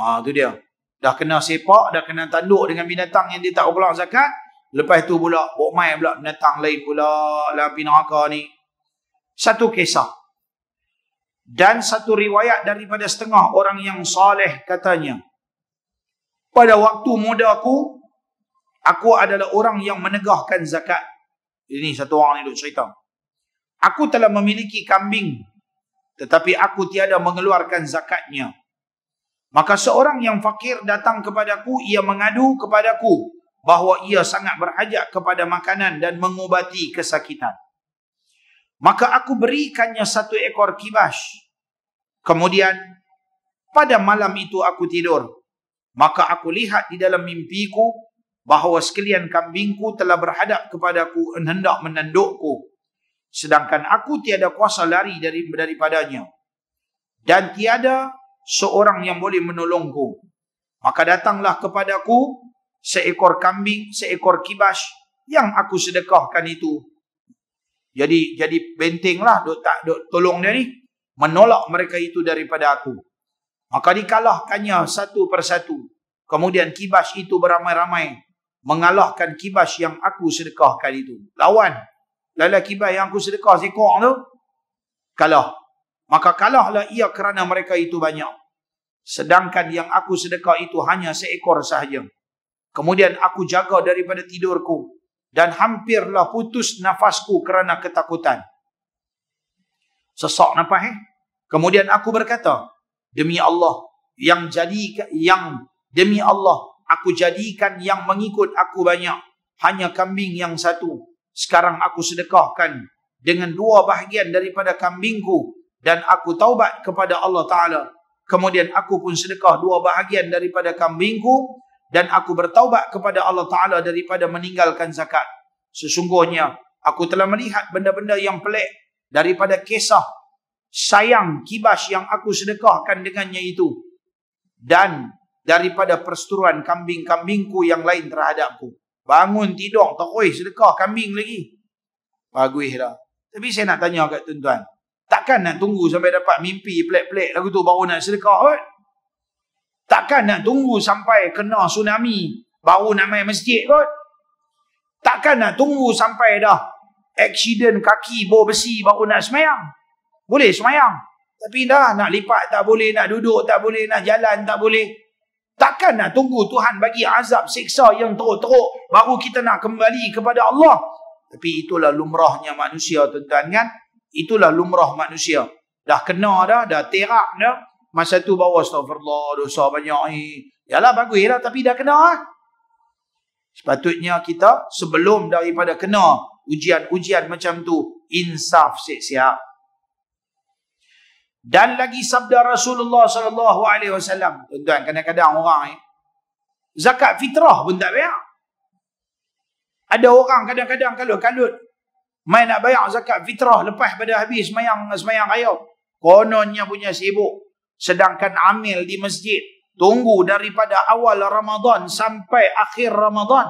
ha tu dia dah kena sepak dah kena tanduk dengan binatang yang dia tak berlang zakat Lepas tu pula, buk main pula binatang lain pula dalam api neraka ni. Satu kisah. Dan satu riwayat daripada setengah orang yang soleh katanya. Pada waktu muda aku, aku adalah orang yang menegahkan zakat. Ini satu orang ni duk cerita. Aku telah memiliki kambing tetapi aku tiada mengeluarkan zakatnya. Maka seorang yang fakir datang kepadaku, ia mengadu kepadaku bahawa ia sangat berhajat kepada makanan dan mengubati kesakitan. Maka aku berikannya satu ekor kibas. Kemudian pada malam itu aku tidur. Maka aku lihat di dalam mimpiku bahawa sekalian kambingku telah berhadap kepadaku hendak menandukku. Sedangkan aku tiada kuasa lari dari daripadanya. Dan tiada seorang yang boleh menolongku. Maka datanglah kepadaku seekor kambing, seekor kibas yang aku sedekahkan itu. Jadi jadi bentenglah duk tak duk tolong dia ni menolak mereka itu daripada aku. Maka dikalahkannya satu persatu. Kemudian kibas itu beramai-ramai mengalahkan kibas yang aku sedekahkan itu. Lawan. Lala kibas yang aku sedekah sekor tu. Kalah. Maka kalahlah ia kerana mereka itu banyak. Sedangkan yang aku sedekah itu hanya seekor sahaja. Kemudian aku jaga daripada tidurku dan hampirlah putus nafasku kerana ketakutan. Sesak nampak eh? Kemudian aku berkata, demi Allah yang jadi yang demi Allah aku jadikan yang mengikut aku banyak hanya kambing yang satu. Sekarang aku sedekahkan dengan dua bahagian daripada kambingku dan aku taubat kepada Allah Taala. Kemudian aku pun sedekah dua bahagian daripada kambingku dan aku bertaubat kepada Allah Taala daripada meninggalkan zakat. Sesungguhnya aku telah melihat benda-benda yang pelik daripada kisah sayang kibas yang aku sedekahkan dengannya itu dan daripada persetujuan kambing-kambingku yang lain terhadapku. Bangun tidur terus sedekah kambing lagi. Bagus dah. Tapi saya nak tanya kat tuan-tuan. Takkan nak tunggu sampai dapat mimpi pelik-pelik lagu tu baru nak sedekah kot? Takkan nak tunggu sampai kena tsunami baru nak main masjid kot. Takkan nak tunggu sampai dah aksiden kaki bawa besi baru nak semayang. Boleh semayang. Tapi dah nak lipat tak boleh, nak duduk tak boleh, nak jalan tak boleh. Takkan nak tunggu Tuhan bagi azab siksa yang teruk-teruk baru kita nak kembali kepada Allah. Tapi itulah lumrahnya manusia tuan-tuan kan. Itulah lumrah manusia. Dah kena dah, dah terak dah. Masa tu bawa astagfirullah dosa banyak ni. Yalah bagus lah tapi dah kena lah. Sepatutnya kita sebelum daripada kena ujian-ujian macam tu insaf siap-siap. Dan lagi sabda Rasulullah sallallahu alaihi wasallam, tuan kadang-kadang orang ni zakat fitrah pun tak bayar. Ada orang kadang-kadang kalau kalut main nak bayar zakat fitrah lepas pada habis sembahyang sembahyang raya, kononnya punya sibuk, Sedangkan amil di masjid tunggu daripada awal Ramadan sampai akhir Ramadan.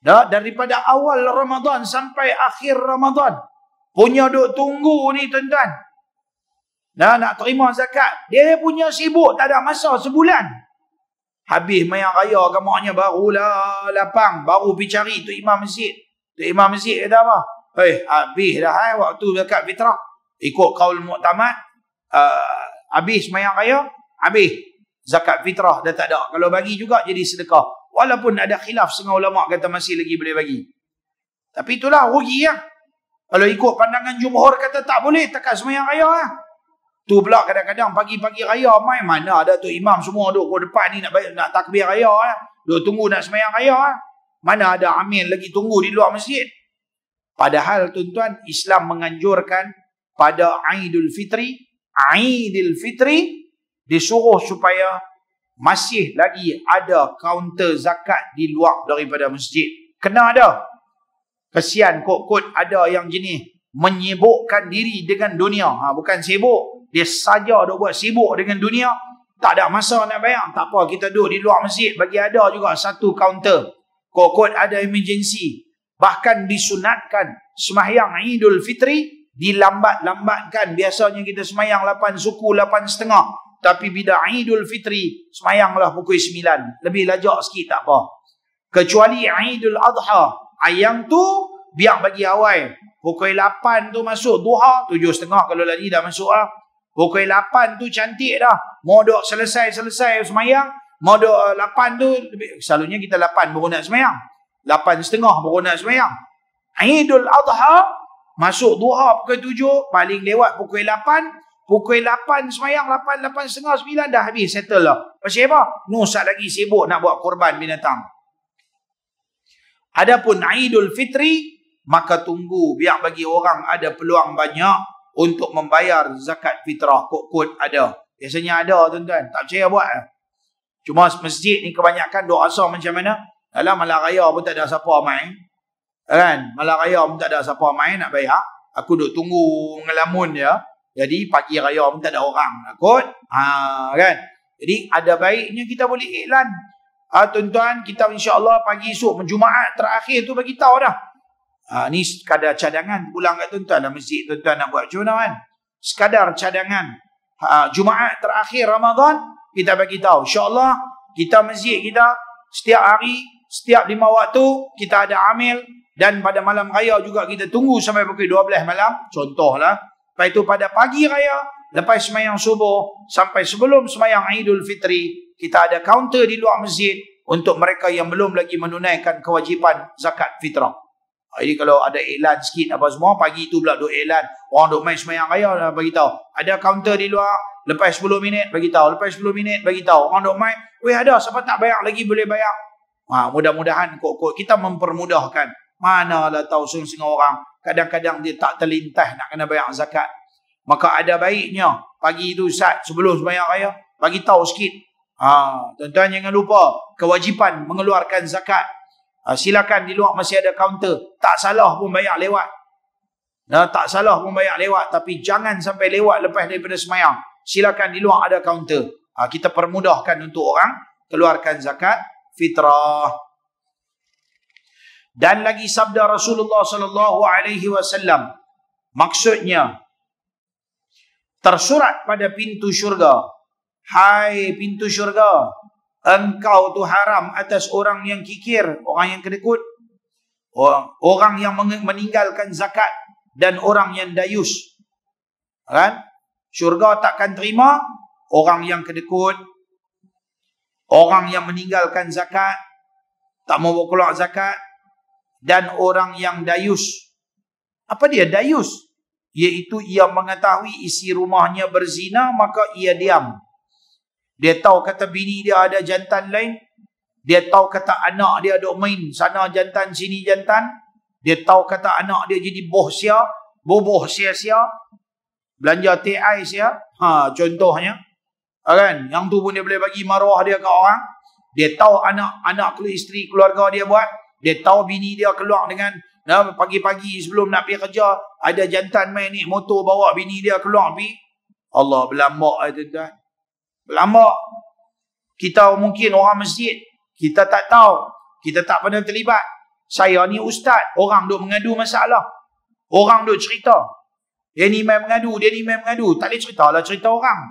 Dah daripada awal Ramadan sampai akhir Ramadan. Punya duk tunggu ni tuan-tuan. Dah nak terima zakat, dia punya sibuk tak ada masa sebulan. Habis main raya agamanya barulah lapang, baru pergi cari tu imam masjid. Tu imam masjid kata apa? Hei, eh, habis dah eh waktu zakat fitrah. Ikut kaul muktamad, uh, Habis semayang raya, habis. Zakat fitrah dah tak ada. Kalau bagi juga jadi sedekah. Walaupun ada khilaf setengah ulama kata masih lagi boleh bagi. Tapi itulah rugi ya. Kalau ikut pandangan jumhur kata tak boleh tekan semayang raya lah. Tu pula kadang-kadang pagi-pagi raya mai mana ada tu imam semua duduk kau depan ni nak bayar, nak takbir raya ah. Ya. Duduk tunggu nak semayang raya ah. Mana ada amin lagi tunggu di luar masjid. Padahal tuan-tuan Islam menganjurkan pada Aidul Fitri Aidil Fitri disuruh supaya masih lagi ada kaunter zakat di luar daripada masjid. Kena ada. Kesian kot-kot ada yang jenis menyibukkan diri dengan dunia. Ha, bukan sibuk. Dia saja ada buat sibuk dengan dunia. Tak ada masa nak bayang. Tak apa kita duduk di luar masjid. Bagi ada juga satu kaunter. Kot-kot ada emergency. Bahkan disunatkan semayang Idul Fitri dilambat-lambatkan biasanya kita semayang 8 suku 8 setengah tapi bila Idul Fitri semayanglah pukul 9 lebih lajak sikit tak apa kecuali Idul Adha ayam tu biar bagi awal pukul 8 tu masuk duha 7 setengah kalau lagi dah masuk lah pukul 8 tu cantik dah modok selesai-selesai semayang modok 8 eh, tu lebih, selalunya kita 8 baru nak semayang 8 setengah baru nak semayang Idul Adha Masuk dua, pukul tujuh, paling lewat pukul lapan. Pukul lapan semayang, lapan, lapan setengah, sembilan dah habis, settle lah. Pasal apa? Nusak lagi sibuk nak buat korban binatang. Adapun Aidul Fitri, maka tunggu biar bagi orang ada peluang banyak untuk membayar zakat fitrah. Kod-kod ada. Biasanya ada tuan-tuan. Tak percaya buat. Lah. Cuma masjid ni kebanyakan doa asal macam mana? Dalam malam raya pun tak ada siapa main. Kan? Malam raya pun tak ada siapa main nak bayar. Aku duduk tunggu ngelamun ya. Jadi pagi raya pun tak ada orang nak kot. Ha, kan? Jadi ada baiknya kita boleh iklan. Ha, tuan-tuan, kita insyaAllah pagi esok Jumaat terakhir tu bagi tahu dah. Ha, ni sekadar cadangan. Pulang kat tuan-tuan dalam masjid tuan-tuan nak buat macam mana kan? Sekadar cadangan. Ha, Jumaat terakhir Ramadan, kita bagi tahu. InsyaAllah kita masjid kita setiap hari, setiap lima waktu kita ada amil, dan pada malam raya juga kita tunggu sampai pukul 12 malam. Contohlah. Lepas itu pada pagi raya, lepas semayang subuh, sampai sebelum semayang Idul Fitri, kita ada kaunter di luar masjid untuk mereka yang belum lagi menunaikan kewajipan zakat fitrah. Ah, jadi kalau ada iklan sikit apa semua, pagi itu pula duk iklan. Orang duk main semayang raya lah beritahu. Ada kaunter di luar, lepas 10 minit beritahu. Lepas 10 minit beritahu. Orang duk main, weh ada siapa tak bayar lagi boleh bayar. Ha, mudah-mudahan kok-kok kita mempermudahkan mana Manalah tahu sungguh-sungguh orang. Kadang-kadang dia tak terlintah nak kena bayar zakat. Maka ada baiknya pagi itu saat sebelum sembahyang raya bagi tahu sikit. Ha, tuan-tuan jangan lupa kewajipan mengeluarkan zakat. Ha, silakan di luar masih ada kaunter. Tak salah pun bayar lewat. Ha, tak salah pun bayar lewat. Tapi jangan sampai lewat lepas daripada semayang. Silakan di luar ada kaunter. Ha, kita permudahkan untuk orang keluarkan zakat fitrah dan lagi sabda Rasulullah sallallahu alaihi wasallam maksudnya tersurat pada pintu syurga hai pintu syurga engkau tu haram atas orang yang kikir orang yang kedekut orang, orang yang meninggalkan zakat dan orang yang dayus kan syurga takkan terima orang yang kedekut orang yang meninggalkan zakat tak mau keluar zakat dan orang yang dayus. Apa dia dayus? Iaitu ia mengetahui isi rumahnya berzina maka ia diam. Dia tahu kata bini dia ada jantan lain. Dia tahu kata anak dia duk main sana jantan sini jantan. Dia tahu kata anak dia jadi boh sia, boboh sia-sia. Belanja TI sia. Ha, contohnya. Kan? Yang tu pun dia boleh bagi maruah dia ke orang. Dia tahu anak anak keluarga isteri keluarga dia buat. Dia tahu bini dia keluar dengan nah, pagi-pagi sebelum nak pergi kerja. Ada jantan main ni motor bawa bini dia keluar pergi. Allah berlambak lah tuan-tuan. Berlambak. Kita mungkin orang masjid. Kita tak tahu. Kita tak pernah terlibat. Saya ni ustaz. Orang duk mengadu masalah. Orang duk cerita. Dia ni main mengadu. Dia ni main mengadu. Tak boleh cerita lah cerita orang.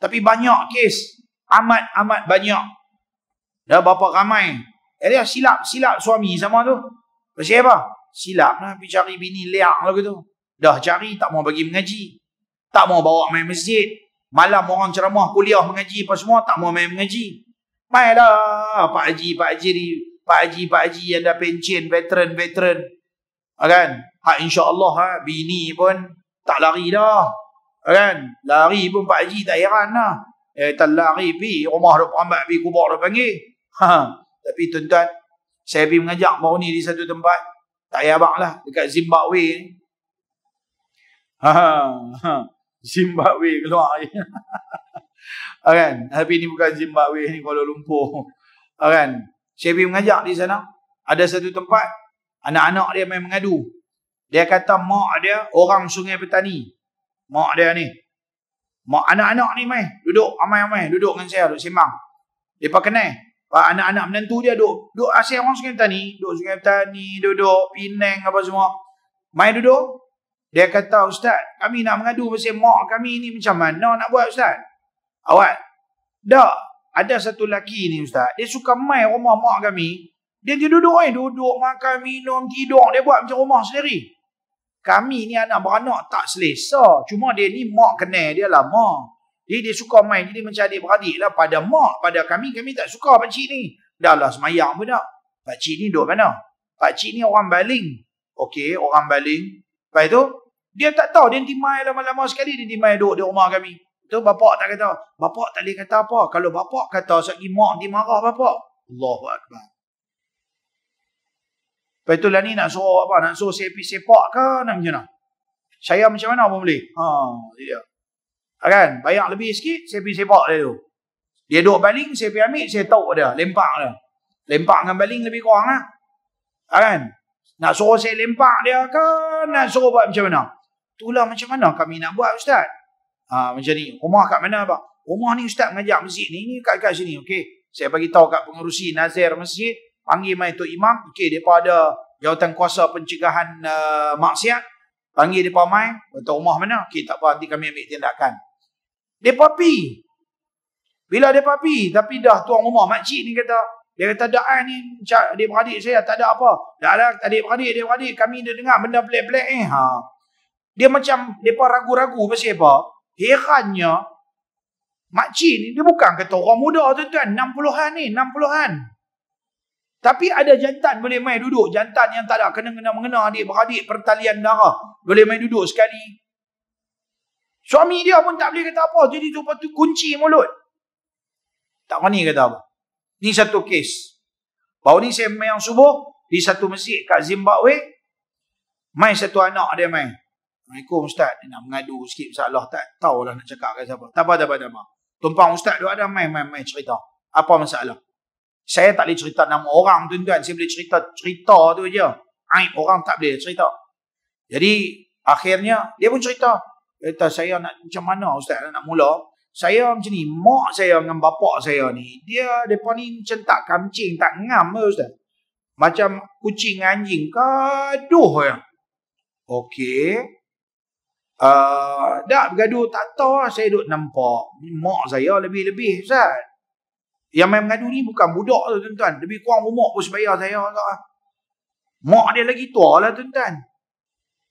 Tapi banyak kes. Amat-amat banyak. Dah berapa ramai dia silap-silap suami sama tu. Pasal apa? Silap lah. Pergi cari bini leak lah gitu. Dah cari tak mau bagi mengaji. Tak mau bawa main masjid. Malam orang ceramah kuliah mengaji apa semua tak mau main mengaji. Main lah Pak Haji, Pak Haji ni. Pak Haji, Pak Haji yang dah pencin, veteran, veteran. Ah, kan? Ha, insya Allah ha, bini pun tak lari dah. Ah, kan? Lari pun Pak Haji tak heran lah. Eh, tak lari pi. Rumah dah perambat pergi kubur dah panggil. Ha. ha. Tapi tuan-tuan, saya pergi mengajak baru ni di satu tempat. Tak payah abang lah, dekat Zimbabwe ni. Ha, ha, Zimbabwe keluar je. kan? Tapi ni bukan Zimbabwe ni Kuala Lumpur. Ha, kan? Saya pergi mengajak di sana. Ada satu tempat, anak-anak dia main mengadu. Dia kata mak dia orang sungai petani. Mak dia ni. Mak anak-anak ni main. Duduk, amai-amai. Duduk dengan saya, duduk dia pakai kenal pak anak-anak menantu dia duduk duduk asyik orang sungai tani duduk sungai tani duduk pinang apa semua main duduk dia kata ustaz kami nak mengadu pasal mak kami ni macam mana nak buat ustaz awak dah ada satu laki ni ustaz dia suka main rumah mak kami dia dia duduk eh duduk makan minum tidur dia buat macam rumah sendiri kami ni anak beranak tak selesa cuma dia ni mak kenal dia lama lah, jadi dia suka main. Jadi macam adik-beradik lah. Pada mak, pada kami, kami tak suka pakcik ni. Dah lah semayang pun tak. Pakcik ni duduk mana? Pakcik ni orang baling. Okey, orang baling. Lepas tu, dia tak tahu. Dia nanti main lama-lama sekali. Dia nanti main duduk di rumah kami. Tu bapak tak kata. Bapak tak boleh kata apa. Kalau bapak kata, sekejap mak nanti marah bapak. Allahu Akbar. Lepas tu lah ni nak suruh apa? Nak suruh sepi sepak ke? Nak macam mana? Saya macam mana pun boleh? Haa, dia. Ah, kan bayar lebih sikit saya pergi sepak dia tu dia duduk baling saya pergi ambil saya tauk dia lempak dia lempak dengan baling lebih kurang lah ah, kan nak suruh saya lempak dia ke nak suruh buat macam mana itulah macam mana kami nak buat ustaz ha, macam ni rumah kat mana pak rumah ni ustaz mengajak masjid ni ni kat, kat sini okay. saya bagi tahu kat pengerusi nazir masjid panggil main tu imam okay. depa pada jawatan kuasa pencegahan uh, maksiat panggil depa mai kata rumah mana okey tak apa nanti kami ambil tindakan Depa pi. Bila depa pi, tapi dah tuan rumah makcik ni kata, dia kata ada eh, ni adik beradik saya tak ada apa. tak ada adik beradik, adik beradik kami dah dengar benda pelik-pelik ni. Ha. Dia macam depa ragu-ragu pasal apa? Herannya makcik ni dia bukan kata orang muda tuan-tuan, 60-an ni, 60-an. Tapi ada jantan boleh main duduk, jantan yang tak ada kena-kena mengena adik beradik pertalian darah. Boleh main duduk sekali, Suami dia pun tak boleh kata apa. Jadi tu patut kunci mulut. Tak berani kata apa. Ni satu kes. Baru ni saya main subuh di satu masjid kat Zimbabwe. Main satu anak dia main. Assalamualaikum Ustaz. Dia nak mengadu sikit Allah Tak tahu lah nak cakap ke siapa. Tak apa, tak apa, Tumpang Ustaz tu ada main, main, main cerita. Apa masalah? Saya tak boleh cerita nama orang tuan-tuan. Saya boleh cerita cerita tu je. Aib orang tak boleh cerita. Jadi akhirnya dia pun cerita kata saya nak macam mana ustaz nak mula saya macam ni mak saya dengan bapak saya ni dia depa ni macam tak kancing tak ngam ke ustaz macam kucing anjing gaduh ya okey uh, ah, dah bergaduh tak tahu lah. saya duk nampak ni mak saya lebih-lebih ustaz yang main mengadu ni bukan budak tu tuan-tuan. Lebih kurang umur pun sebaya saya. Lah. Mak dia lagi tua lah tuan-tuan.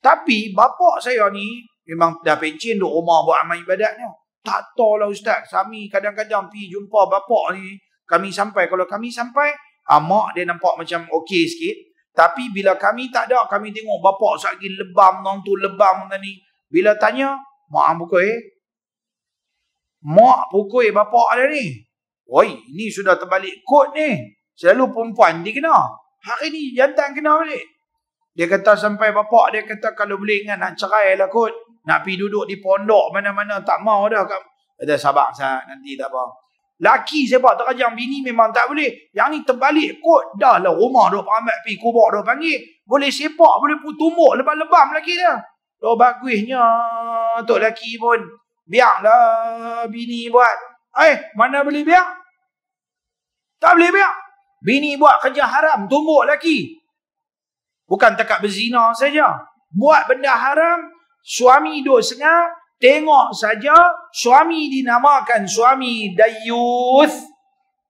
Tapi bapak saya ni Memang dah pencin duduk rumah buat amal ibadat ni. Tak tahu lah ustaz. kami kadang-kadang pergi jumpa bapak ni. Kami sampai. Kalau kami sampai, ah, mak dia nampak macam okey sikit. Tapi bila kami tak ada, kami tengok bapak sakit lebam, nontu lebam macam ni. Bila tanya, mak pukul eh? Mak pukul bapak ada ni. Oi, ini sudah terbalik kod ni. Selalu perempuan dia kena. Hari ni jantan kena balik. Dia kata sampai bapak dia kata kalau boleh ingat nak cerai lah kot. Nak pergi duduk di pondok mana-mana tak mau dah kat ada sabar sat nanti tak apa. Laki sebab terajang bini memang tak boleh. Yang ni terbalik kot dah lah rumah duk peramat pergi kubur duk panggil. Boleh sepak boleh pun tumbuk lebam-lebam lelaki dia. Tu bagusnya tok laki pun biarlah bini buat. Eh, mana boleh biar? Tak boleh biar. Bini buat kerja haram tumbuk lelaki. Bukan tekak berzina saja. Buat benda haram suami duduk senyap, tengok saja suami dinamakan suami Dayuth.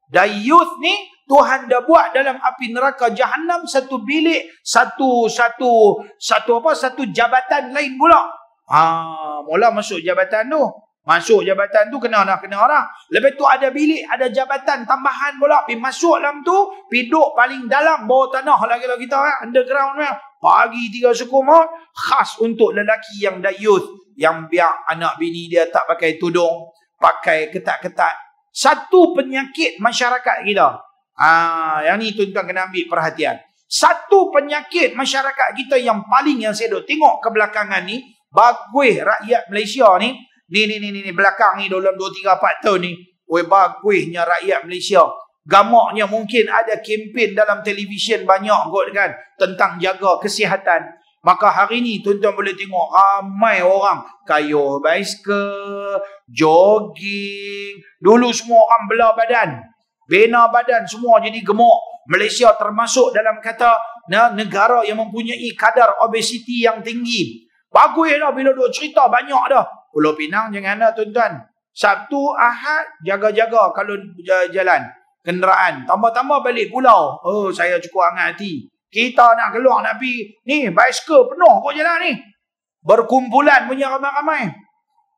Dayuth ni Tuhan dah buat dalam api neraka jahanam satu bilik, satu satu satu apa satu jabatan lain pula. Ha, mula masuk jabatan tu. Masuk jabatan tu kena dah kena orang. Lah. Lepas tu ada bilik, ada jabatan tambahan pula. Pergi masuk dalam tu, pergi paling dalam bawah tanah lah kalau kita kan. Underground kan. Pagi tiga suku maut, khas untuk lelaki yang dah youth. Yang biar anak bini dia tak pakai tudung, pakai ketat-ketat. Satu penyakit masyarakat kita. Ah, yang ni tuan-tuan kena ambil perhatian. Satu penyakit masyarakat kita yang paling yang saya duk tengok kebelakangan ni, bagus rakyat Malaysia ni, ni ni ni ni belakang ni dalam 2 3 4 tahun ni oi bagusnya rakyat Malaysia gamaknya mungkin ada kempen dalam televisyen banyak kot kan tentang jaga kesihatan maka hari ni tuan-tuan boleh tengok ramai orang kayu ke jogging dulu semua orang bela badan bina badan semua jadi gemuk Malaysia termasuk dalam kata negara yang mempunyai kadar obesiti yang tinggi Baguslah bila dua cerita banyak dah. Pulau Pinang jangan ada tuan-tuan. Sabtu Ahad jaga-jaga kalau jalan kenderaan. Tambah-tambah balik pulau. Oh saya cukup hangat hati. Kita nak keluar nak pergi. Ni basikal penuh kau jalan ni. Berkumpulan punya ramai-ramai.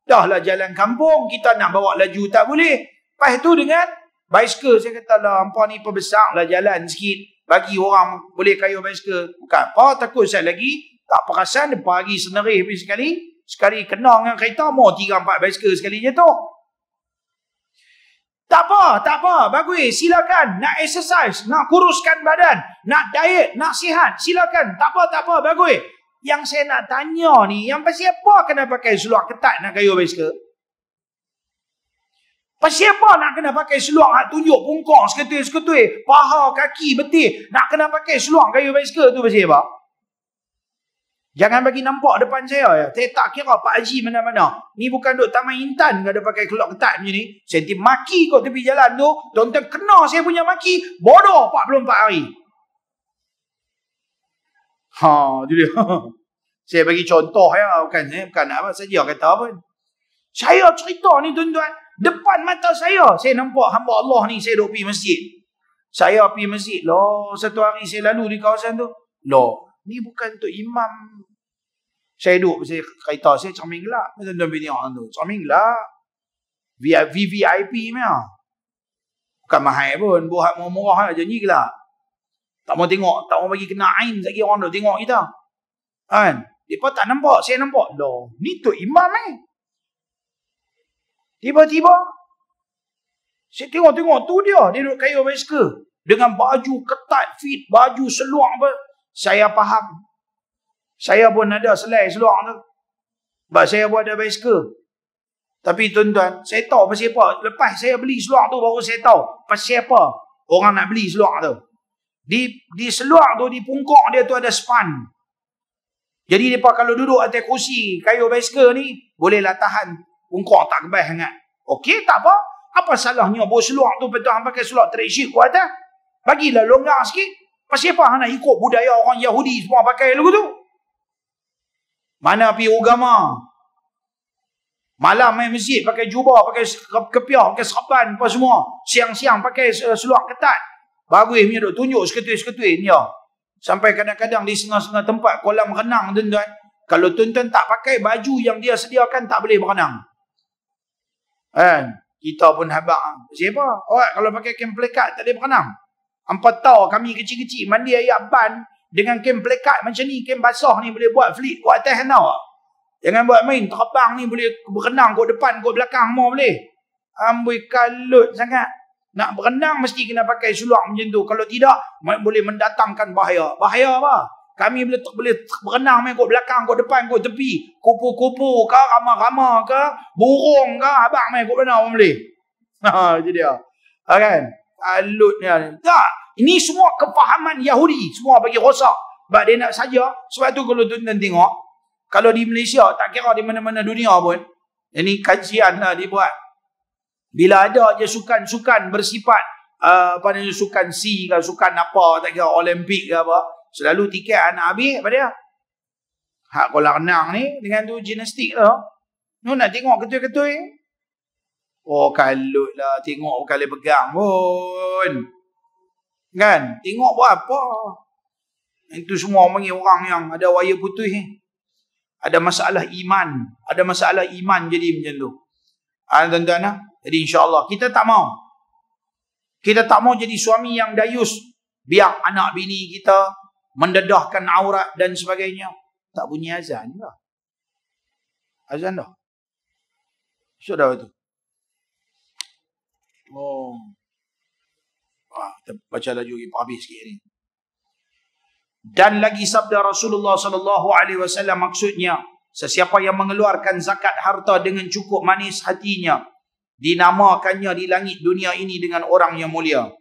Dah lah jalan kampung. Kita nak bawa laju tak boleh. Lepas tu dengan basikal saya kata lah. Ampah ni perbesar lah jalan sikit. Bagi orang boleh kayuh basikal. Bukan apa takut saya lagi. Tak perasan depan lagi senerih habis sekali. Sekali kena dengan kereta, mau tiga empat basikal sekali jatuh. Tak apa, tak apa. Bagus, silakan. Nak exercise, nak kuruskan badan, nak diet, nak sihat, silakan. Tak apa, tak apa. Bagus. Yang saya nak tanya ni, yang pasti apa kena pakai seluar ketat nak kayu basikal? Pasti apa nak kena pakai seluar nak tunjuk pungkong seketul-seketul, paha, kaki, betih, nak kena pakai seluar kayu basikal tu pasti apa? Jangan bagi nampak depan saya. Ya. Saya tak kira Pak Haji mana-mana. Ni bukan duk Taman Intan tidak ada pakai kelok ketat macam ni. Saya nanti maki kau tepi jalan tu. Tonton tuan kena saya punya maki. Bodoh 44 hari. Ha, jadi saya bagi contoh ya bukan saya eh, bukan apa saja kata apa. Saya cerita ni tuan-tuan, depan mata saya saya nampak hamba Allah ni saya duk pergi masjid. Saya pergi masjid lah satu hari saya lalu di kawasan tu. Lah, ni bukan untuk imam saya duduk saya kereta saya cermin gelap. Macam tuan bini orang tu. Cermin gelap. VVIP ni Bukan mahal pun. Buat murah-murah je ni gelap. Tak mau tengok. Tak mau bagi kena ain lagi orang tu tengok kita. Kan? Mereka tak nampak. Saya nampak. Loh. Ni tu imam ni. Eh? Tiba-tiba. Saya tengok-tengok tu dia. Dia duduk kayu basikal. Dengan baju ketat fit. Baju seluar apa. Saya faham. Saya pun ada selai seluar tu. Sebab saya pun ada bicycle. Tapi tuan-tuan, saya tahu pasal apa. Lepas saya beli seluar tu, baru saya tahu pasal apa orang nak beli seluar tu. Di di seluar tu, di pungkok dia tu ada span. Jadi mereka kalau duduk atas kursi kayu bicycle ni, bolehlah tahan pungkok tak kebas sangat. Okey, tak apa. Apa salahnya bawa seluar tu, betul hang pakai seluar terisi kuat tak? Eh? Bagilah longgar sikit. Pasal apa nak ikut budaya orang Yahudi semua pakai lugu tu? Mana api agama? Malam main masjid pakai jubah, pakai kepiah, pakai serban apa semua. Siang-siang pakai eh, seluar ketat. Bagus punya duk tunjuk seketui-seketui ni. Oh. Sampai kadang-kadang di setengah-setengah tempat kolam renang tuan-tuan. Kalau tuan-tuan tak pakai baju yang dia sediakan tak boleh berenang. Kan? Eh, kita pun hebat. Siapa? Oh, kalau pakai kem plekat tak boleh berenang. Empat tahu kami kecil-kecil mandi air ban dengan kem plekat macam ni, kem basah ni boleh buat flip kuat atas tau. Jangan buat main, terbang ni boleh berenang kuat depan, kuat belakang semua boleh. Amboi kalut sangat. Nak berenang mesti kena pakai seluar macam tu. Kalau tidak, boleh mendatangkan bahaya. Bahaya apa? Kami boleh, ter- boleh ter- berenang main kuat belakang, kuat depan, kuat tepi. Kupu-kupu ke, rama-rama ke, burung ke, abang main kuat mana pun boleh. Ha, jadi dia. Ha kan? Kalutnya. Lah. Tak. Ini semua kefahaman Yahudi. Semua bagi rosak. Sebab dia nak saja. Sebab tu kalau tuan-tuan tengok. Kalau di Malaysia, tak kira di mana-mana dunia pun. Ini kajian lah dibuat. Bila ada je sukan-sukan bersifat. Uh, apa namanya sukan si, ke sukan apa tak kira Olimpik ke apa selalu tiket anak habis pada dia hak kolam renang ni dengan tu gimnastik lah tu nak tengok ketui-ketui. oh kalut lah tengok kali pegang pun oh. Kan? Tengok buat apa? Itu semua mengi orang yang ada wayar putus ni. Ada masalah iman. Ada masalah iman jadi macam tu. Ha, tuan-tuan ha? Jadi insyaAllah kita tak mau. Kita tak mau jadi suami yang dayus. Biar anak bini kita mendedahkan aurat dan sebagainya. Tak bunyi azan lah. Azan dah. Sudah so, itu. Oh baca laju lagi habis sikit ni dan lagi sabda Rasulullah sallallahu alaihi wasallam maksudnya sesiapa yang mengeluarkan zakat harta dengan cukup manis hatinya dinamakannya di langit dunia ini dengan orang yang mulia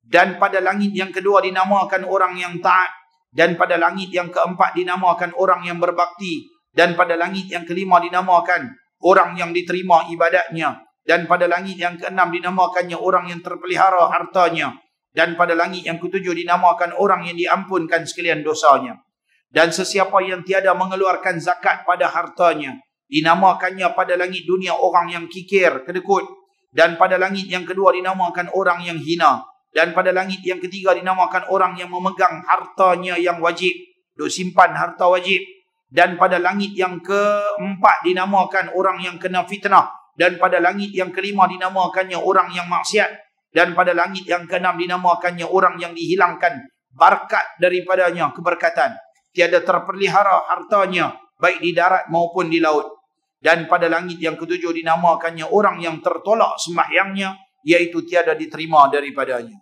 dan pada langit yang kedua dinamakan orang yang taat dan pada langit yang keempat dinamakan orang yang berbakti dan pada langit yang kelima dinamakan orang yang diterima ibadatnya dan pada langit yang keenam dinamakannya orang yang terpelihara hartanya dan pada langit yang ketujuh dinamakan orang yang diampunkan sekalian dosanya dan sesiapa yang tiada mengeluarkan zakat pada hartanya dinamakannya pada langit dunia orang yang kikir kedekut dan pada langit yang kedua dinamakan orang yang hina dan pada langit yang ketiga dinamakan orang yang memegang hartanya yang wajib duk simpan harta wajib dan pada langit yang keempat dinamakan orang yang kena fitnah dan pada langit yang kelima dinamakannya orang yang maksiat dan pada langit yang keenam dinamakannya orang yang dihilangkan barakat daripadanya keberkatan tiada terpelihara hartanya baik di darat maupun di laut dan pada langit yang ketujuh dinamakannya orang yang tertolak sembahyangnya iaitu tiada diterima daripadanya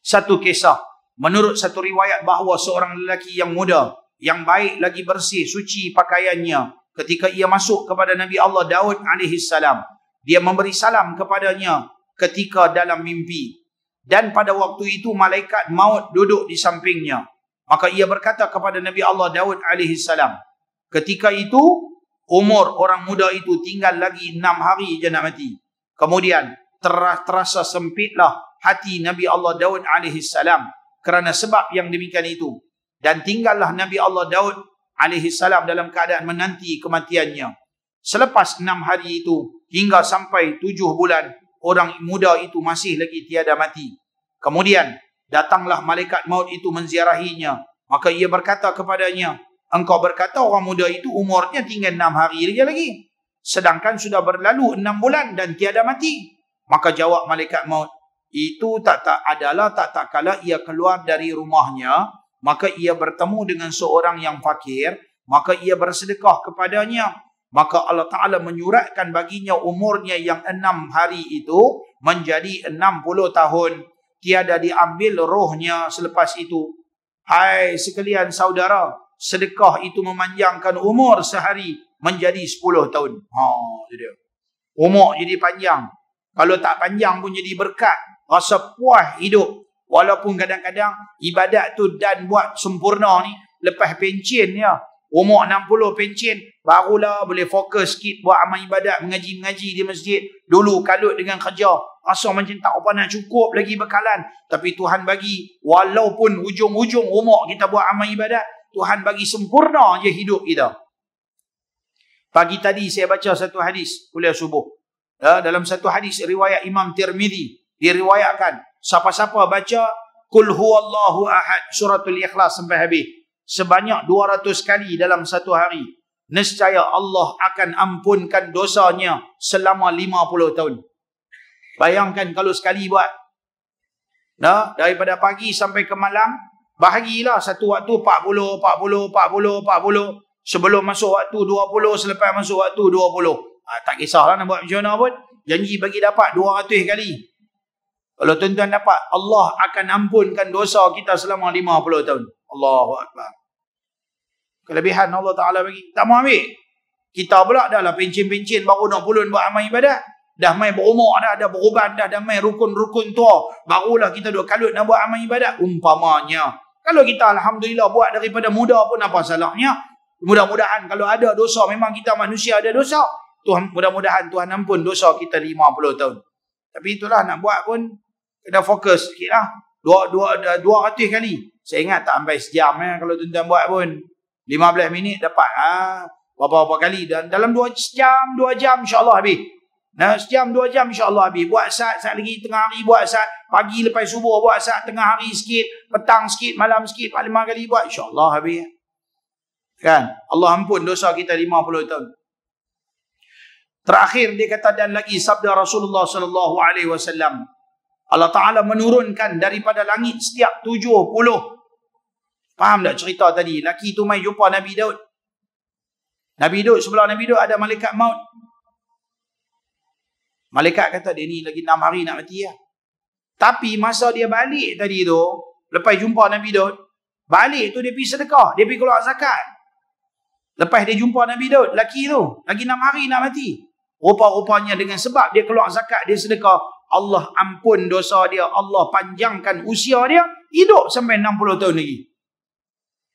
satu kisah menurut satu riwayat bahawa seorang lelaki yang muda yang baik lagi bersih suci pakaiannya ketika ia masuk kepada Nabi Allah Daud alaihi salam dia memberi salam kepadanya ketika dalam mimpi. Dan pada waktu itu malaikat maut duduk di sampingnya. Maka ia berkata kepada Nabi Allah Daud AS. Ketika itu umur orang muda itu tinggal lagi enam hari je nak mati. Kemudian terasa sempitlah hati Nabi Allah Daud AS. Kerana sebab yang demikian itu. Dan tinggallah Nabi Allah Daud AS dalam keadaan menanti kematiannya. Selepas enam hari itu hingga sampai tujuh bulan orang muda itu masih lagi tiada mati. Kemudian datanglah malaikat maut itu menziarahinya. Maka ia berkata kepadanya, engkau berkata orang muda itu umurnya tinggal enam hari lagi lagi. Sedangkan sudah berlalu enam bulan dan tiada mati. Maka jawab malaikat maut, itu tak tak adalah tak tak kala ia keluar dari rumahnya. Maka ia bertemu dengan seorang yang fakir. Maka ia bersedekah kepadanya. Maka Allah Ta'ala menyuratkan baginya umurnya yang enam hari itu menjadi enam puluh tahun. Tiada diambil rohnya selepas itu. Hai sekalian saudara, sedekah itu memanjangkan umur sehari menjadi sepuluh tahun. Ha, dia. Umur jadi panjang. Kalau tak panjang pun jadi berkat. Rasa puas hidup. Walaupun kadang-kadang ibadat tu dan buat sempurna ni. Lepas pencin ni ya. Umur 60 pencin, barulah boleh fokus sikit buat amal ibadat, mengaji-mengaji di masjid. Dulu kalut dengan kerja, rasa macam tak apa nak cukup lagi bekalan. Tapi Tuhan bagi, walaupun hujung-hujung umur kita buat amal ibadat, Tuhan bagi sempurna je hidup kita. Pagi tadi saya baca satu hadis, kuliah subuh. Ya, dalam satu hadis riwayat Imam Tirmidhi, diriwayatkan, siapa-siapa baca, Kul huwallahu ahad, suratul ikhlas sampai habis sebanyak 200 kali dalam satu hari nescaya Allah akan ampunkan dosanya selama 50 tahun bayangkan kalau sekali buat nah daripada pagi sampai ke malam bahagilah satu waktu 40 40 40 40 sebelum masuk waktu 20 selepas masuk waktu 20 ha, ah, tak kisahlah nak buat macam mana pun janji bagi dapat 200 kali kalau tuan-tuan dapat Allah akan ampunkan dosa kita selama 50 tahun Allahu Akbar. Kelebihan Allah Ta'ala bagi. Tak mau ambil. Kita pula dah lah pencin-pencin baru nak pulun buat amal ibadat. Dah main berumur dah, dah beruban dah, dah main rukun-rukun tua. Barulah kita duduk kalut nak buat amal ibadat. Umpamanya. Kalau kita Alhamdulillah buat daripada muda pun apa salahnya. Mudah-mudahan kalau ada dosa memang kita manusia ada dosa. Tuhan Mudah-mudahan Tuhan ampun dosa kita 50 tahun. Tapi itulah nak buat pun kena fokus sikit lah. Dua, dua, dua, hati kali. Saya ingat tak sampai sejam eh, kalau tuan-tuan buat pun. 15 minit dapat. Ha? Berapa-berapa kali. Dan dalam 2 sejam, 2 jam insyaAllah habis. Nah, ha, sejam, 2 jam insyaAllah habis. Buat saat, saat lagi tengah hari buat saat. Pagi lepas subuh buat saat tengah hari sikit. Petang sikit, malam sikit. 4-5 kali buat insyaAllah habis. Kan? Allah ampun dosa kita 50 tahun. Terakhir dia kata dan lagi sabda Rasulullah sallallahu alaihi wasallam Allah Taala menurunkan daripada langit setiap Faham tak cerita tadi? Laki tu main jumpa Nabi Daud. Nabi Daud, sebelah Nabi Daud ada malaikat maut. Malaikat kata dia ni lagi enam hari nak mati lah. Tapi masa dia balik tadi tu, lepas jumpa Nabi Daud, balik tu dia pergi sedekah, dia pergi keluar zakat. Lepas dia jumpa Nabi Daud, laki tu, lagi enam hari nak mati. Rupa-rupanya dengan sebab dia keluar zakat, dia sedekah, Allah ampun dosa dia, Allah panjangkan usia dia, hidup sampai 60 tahun lagi.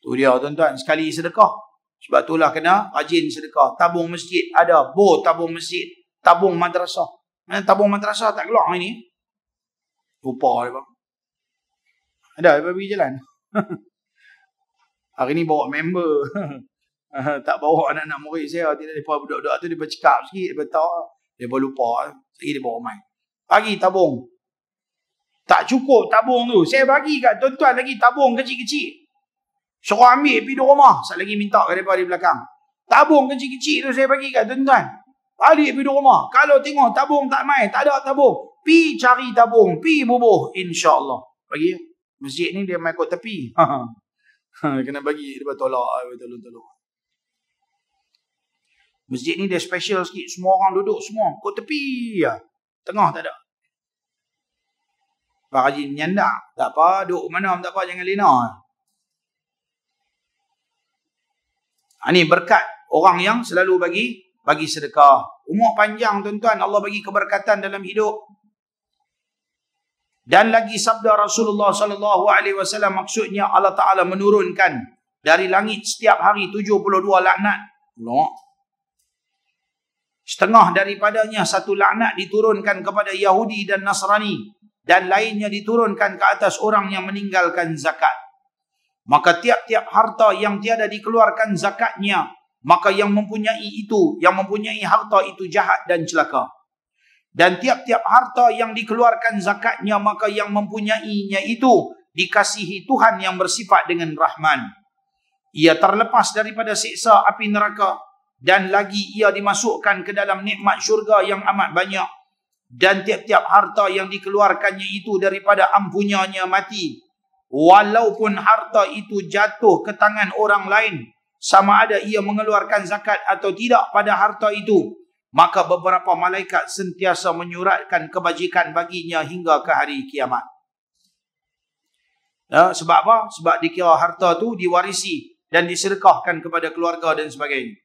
Tu dia tuan-tuan. Sekali sedekah. Sebab itulah kena rajin sedekah. Tabung masjid ada. Bo tabung masjid. Tabung madrasah. Mana tabung madrasah tak keluar hari ni? Lupa dia bang. Ada dia pergi jalan. hari ni bawa member. tak bawa anak-anak murid saya. Tidak lupa budak-budak tu. Dia cakap sikit. Dia tahu. Dia lupa. Lagi dia bawa main. Pagi tabung. Tak cukup tabung tu. Saya bagi kat tuan-tuan lagi tabung kecil-kecil. Suruh ambil pergi di rumah. Sat lagi minta kat depa di belakang. Tabung kecil-kecil tu saya bagi kat tuan-tuan. Balik pergi di rumah. Kalau tengok tabung tak main, tak ada tabung. Pi cari tabung, pi bubuh insya-Allah. Bagi masjid ni dia main kat tepi. Ha, kena bagi depa tolak, tolong-tolong. Masjid ni dia special sikit. Semua orang duduk semua. Kau tepi ya. Tengah tak ada. Pak Haji menyandak. Tak apa. Duduk mana pun tak apa. Jangan lena. Ini ha, berkat orang yang selalu bagi bagi sedekah. Umur panjang tuan-tuan Allah bagi keberkatan dalam hidup. Dan lagi sabda Rasulullah sallallahu alaihi wasallam maksudnya Allah Taala menurunkan dari langit setiap hari 72 laknat. No. Setengah daripadanya satu laknat diturunkan kepada Yahudi dan Nasrani dan lainnya diturunkan ke atas orang yang meninggalkan zakat. Maka tiap-tiap harta yang tiada dikeluarkan zakatnya, maka yang mempunyai itu, yang mempunyai harta itu jahat dan celaka. Dan tiap-tiap harta yang dikeluarkan zakatnya, maka yang mempunyainya itu dikasihi Tuhan yang bersifat dengan Rahman. Ia terlepas daripada siksa api neraka dan lagi ia dimasukkan ke dalam nikmat syurga yang amat banyak. Dan tiap-tiap harta yang dikeluarkannya itu daripada ampunyanya mati walaupun harta itu jatuh ke tangan orang lain sama ada ia mengeluarkan zakat atau tidak pada harta itu maka beberapa malaikat sentiasa menyuratkan kebajikan baginya hingga ke hari kiamat ya, sebab apa sebab dikira harta tu diwarisi dan diserkahkan kepada keluarga dan sebagainya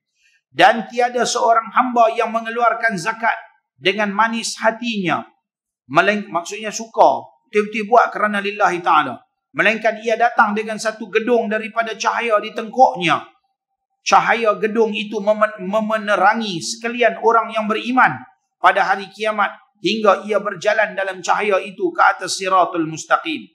dan tiada seorang hamba yang mengeluarkan zakat dengan manis hatinya Maksudnya suka. Tiba-tiba buat kerana lillahi ta'ala. Melainkan ia datang dengan satu gedung daripada cahaya di tengkuknya. Cahaya gedung itu memenerangi sekalian orang yang beriman pada hari kiamat hingga ia berjalan dalam cahaya itu ke atas siratul mustaqim.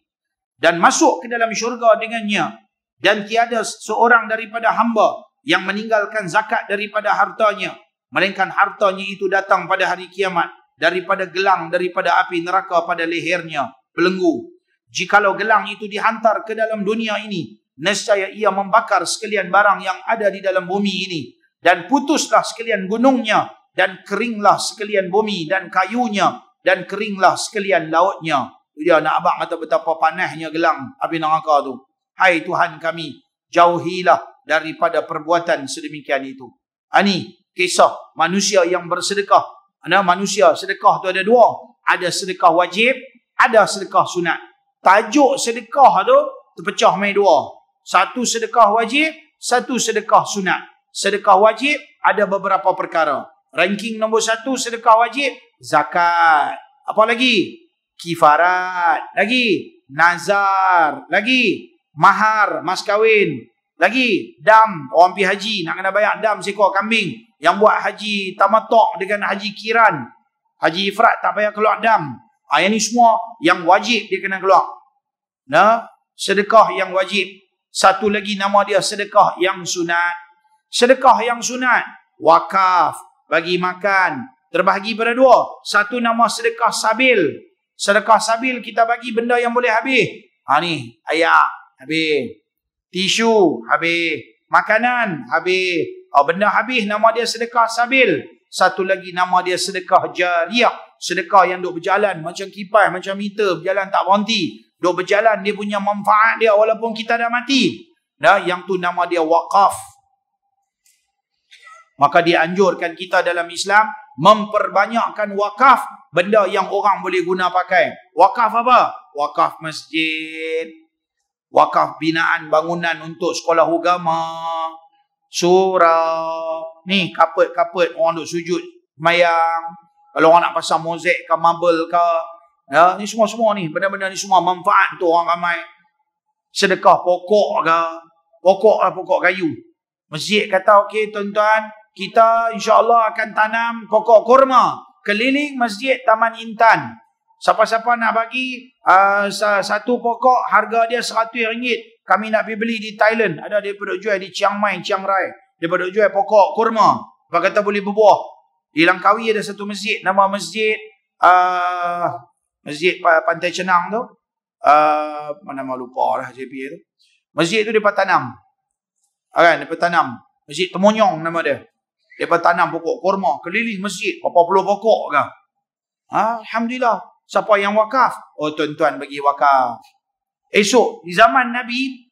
Dan masuk ke dalam syurga dengannya. Dan tiada seorang daripada hamba yang meninggalkan zakat daripada hartanya. Melainkan hartanya itu datang pada hari kiamat daripada gelang daripada api neraka pada lehernya. pelenggu. Jikalau gelang itu dihantar ke dalam dunia ini, nescaya ia membakar sekalian barang yang ada di dalam bumi ini. Dan putuslah sekalian gunungnya, dan keringlah sekalian bumi dan kayunya, dan keringlah sekalian lautnya. Dia ya, nak abang kata betapa panahnya gelang Abi Naraka tu. Hai Tuhan kami, jauhilah daripada perbuatan sedemikian itu. Ini ha, kisah manusia yang bersedekah. Ada manusia sedekah tu ada dua. Ada sedekah wajib, ada sedekah sunat tajuk sedekah tu terpecah main dua. Satu sedekah wajib, satu sedekah sunat. Sedekah wajib ada beberapa perkara. Ranking nombor satu sedekah wajib, zakat. Apa lagi? Kifarat. Lagi? Nazar. Lagi? Mahar, mas kawin, Lagi? Dam, orang pergi haji. Nak kena bayar dam seekor kambing. Yang buat haji tamatok dengan haji kiran. Haji ifrat tak payah keluar dam. Ha, yang ni semua yang wajib dia kena keluar. Nah, sedekah yang wajib. Satu lagi nama dia sedekah yang sunat. Sedekah yang sunat. Wakaf, bagi makan. Terbahagi pada dua. Satu nama sedekah sabil. Sedekah sabil kita bagi benda yang boleh habis. Ha ni, ayak, habis. Tisu, habis. Makanan, habis. Oh, benda habis nama dia sedekah sabil satu lagi nama dia sedekah jariah sedekah yang duk berjalan macam kipas macam meter berjalan tak berhenti duk berjalan dia punya manfaat dia walaupun kita dah mati Nah, yang tu nama dia wakaf maka dia anjurkan kita dalam Islam memperbanyakkan wakaf benda yang orang boleh guna pakai wakaf apa wakaf masjid wakaf binaan bangunan untuk sekolah agama Surau, Ni kapet-kapet orang duk sujud mayang. Kalau orang nak pasang mozek ke mabel, ke. Ya, ni semua-semua ni. Benda-benda ni semua manfaat tu orang ramai. Sedekah pokok ke. Pokok lah pokok kayu. Masjid kata, okey tuan-tuan. Kita insyaAllah akan tanam pokok kurma. Keliling masjid Taman Intan. Siapa-siapa nak bagi uh, satu pokok harga dia rm ringgit kami nak pergi beli di Thailand. Ada dia duduk jual di Chiang Mai, Chiang Rai. Dia duduk jual pokok kurma. Apa kata boleh berbuah. Di Langkawi ada satu masjid. Nama masjid uh, masjid Pantai Cenang tu. Uh, mana mahu lupa lah JP tu. Masjid tu dia tanam. Ah, kan? Dia tanam. Masjid Temonyong nama dia. Dia tanam pokok kurma. Keliling masjid. Berapa puluh pokok kah? Ha? Alhamdulillah. Siapa yang wakaf? Oh tuan-tuan bagi wakaf. Esok di zaman Nabi,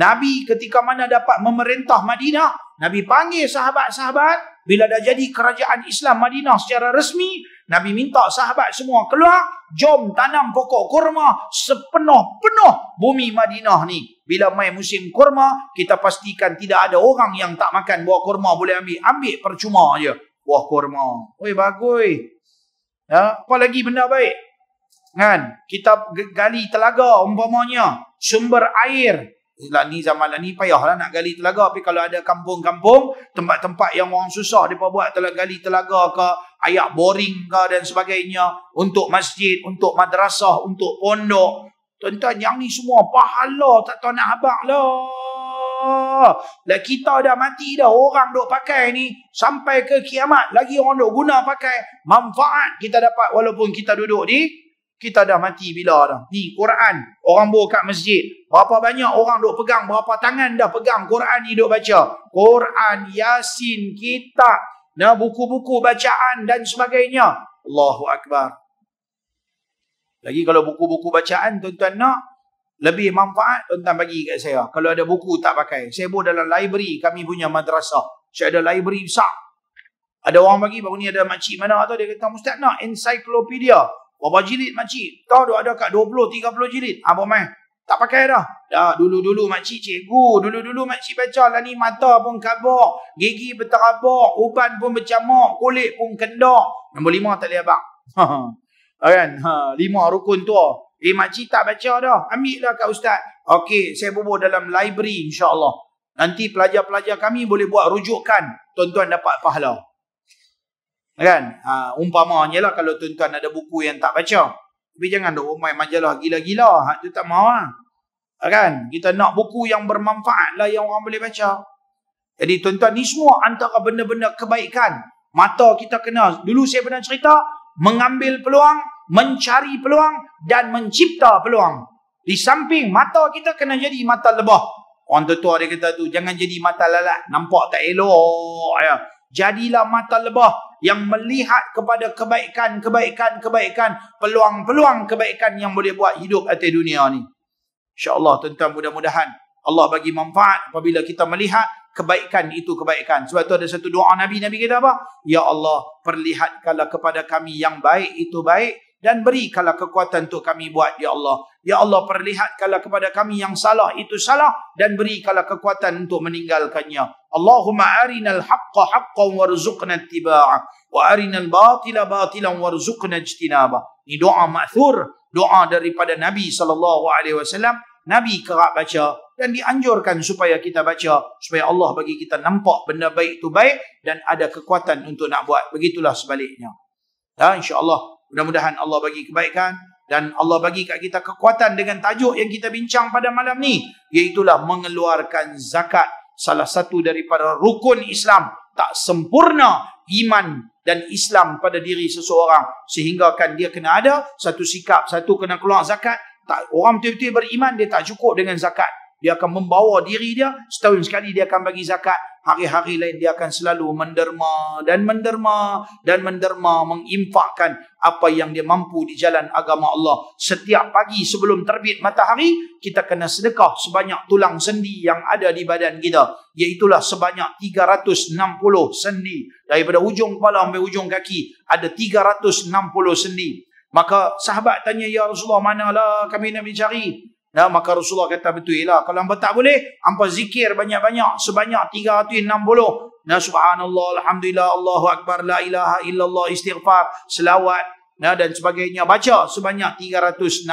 Nabi ketika mana dapat memerintah Madinah, Nabi panggil sahabat-sahabat, bila dah jadi kerajaan Islam Madinah secara resmi, Nabi minta sahabat semua keluar, jom tanam pokok kurma sepenuh-penuh bumi Madinah ni. Bila mai musim kurma, kita pastikan tidak ada orang yang tak makan buah kurma boleh ambil. Ambil percuma aja buah kurma. Oi bagus. Ya, apa lagi benda baik? kan kita gali telaga umpamanya sumber air lah ni zaman lah ni payahlah nak gali telaga tapi kalau ada kampung-kampung tempat-tempat yang orang susah dia buat telah gali telaga ke ayak boring ke dan sebagainya untuk masjid untuk madrasah untuk pondok tuan-tuan yang ni semua pahala tak tahu nak habak lah lah kita dah mati dah orang duk pakai ni sampai ke kiamat lagi orang duk guna pakai manfaat kita dapat walaupun kita duduk di kita dah mati bila dah. Ni Quran, orang bawa kat masjid. Berapa banyak orang duk pegang, berapa tangan dah pegang Quran ni duk baca. Quran, Yasin, kitab, nah buku-buku bacaan dan sebagainya. Allahu Akbar. Lagi kalau buku-buku bacaan tuan-tuan nak, lebih manfaat tuan-tuan bagi kat saya. Kalau ada buku tak pakai. Saya pun dalam library kami punya madrasah. Saya ada library besar. Ada orang bagi, baru ni ada makcik mana tu. Dia kata, Ustaz nak ensiklopedia. Berapa jilid makcik? Tahu dia ada kat 20, 30 jilid. Apa ha, main? Tak pakai dah. Dah dulu-dulu makcik cikgu. Dulu-dulu makcik baca lah ni mata pun kabur. Gigi berterabur. Uban pun bercamuk. Kulit pun kendok. Nombor lima tak boleh abang. Ha, kan? Ha, lima rukun tua. Eh makcik tak baca dah. Ambil lah kat ustaz. Okey, saya bubur dalam library insyaAllah. Nanti pelajar-pelajar kami boleh buat rujukan. Tuan-tuan dapat pahala. Kan? Ha, umpamanya lah kalau tuan-tuan ada buku yang tak baca. Tapi jangan duk main majalah gila-gila. Ha, tu tak mahu lah. Ha, kan? Kita nak buku yang bermanfaat lah yang orang boleh baca. Jadi tuan-tuan ni semua antara benda-benda kebaikan. Mata kita kena. Dulu saya pernah cerita. Mengambil peluang. Mencari peluang. Dan mencipta peluang. Di samping mata kita kena jadi mata lebah. Orang tua-tua dia kata tu. Jangan jadi mata lalat. Nampak tak elok. Ya jadilah mata lebah yang melihat kepada kebaikan, kebaikan, kebaikan, peluang-peluang kebaikan yang boleh buat hidup atas dunia ni. InsyaAllah tuan-tuan mudah-mudahan Allah bagi manfaat apabila kita melihat kebaikan itu kebaikan. Sebab itu ada satu doa Nabi, Nabi kata apa? Ya Allah, perlihatkanlah kepada kami yang baik itu baik dan beri kalau kekuatan untuk kami buat ya Allah. Ya Allah perlihatkanlah kepada kami yang salah itu salah dan beri kalau kekuatan untuk meninggalkannya. Allahumma arinal haqqa haqqan warzuqna ittiba'ah wa arinal batila batilan warzuqna ijtinabah. Ini doa ma'thur, doa daripada Nabi sallallahu alaihi wasallam. Nabi kerap baca dan dianjurkan supaya kita baca supaya Allah bagi kita nampak benda baik itu baik dan ada kekuatan untuk nak buat. Begitulah sebaliknya. Dan ha, insya-Allah Mudah-mudahan Allah bagi kebaikan dan Allah bagi kat kita kekuatan dengan tajuk yang kita bincang pada malam ni. Iaitulah mengeluarkan zakat salah satu daripada rukun Islam. Tak sempurna iman dan Islam pada diri seseorang. Sehinggakan dia kena ada satu sikap, satu kena keluar zakat. Tak Orang betul-betul beriman, dia tak cukup dengan zakat dia akan membawa diri dia setahun sekali dia akan bagi zakat hari-hari lain dia akan selalu menderma dan menderma dan menderma menginfakkan apa yang dia mampu di jalan agama Allah setiap pagi sebelum terbit matahari kita kena sedekah sebanyak tulang sendi yang ada di badan kita iaitulah sebanyak 360 sendi daripada ujung kepala sampai ujung kaki ada 360 sendi Maka sahabat tanya, Ya Rasulullah, manalah kami nak mencari? Nah, maka Rasulullah kata betul lah. Kalau hamba tak boleh, hamba zikir banyak-banyak. Sebanyak 360. Ya, subhanallah, alhamdulillah, Allahu Akbar, la ilaha illallah, istighfar, selawat. nah dan sebagainya. Baca sebanyak 360.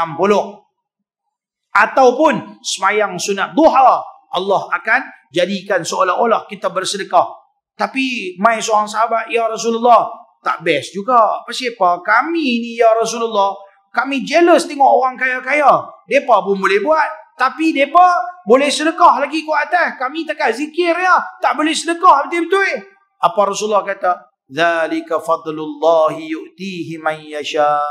Ataupun semayang sunat duha, Allah akan jadikan seolah-olah kita bersedekah. Tapi mai seorang sahabat, Ya Rasulullah, tak best juga. Pasal apa? Kami ni, Ya Rasulullah, kami jealous tengok orang kaya-kaya. Depa pun boleh buat, tapi depa boleh sedekah lagi kuat atas. Kami takkan zikir ya, tak boleh sedekah betul-betul. Apa Rasulullah kata? Zalika fadlullah yu'tihi man yasha.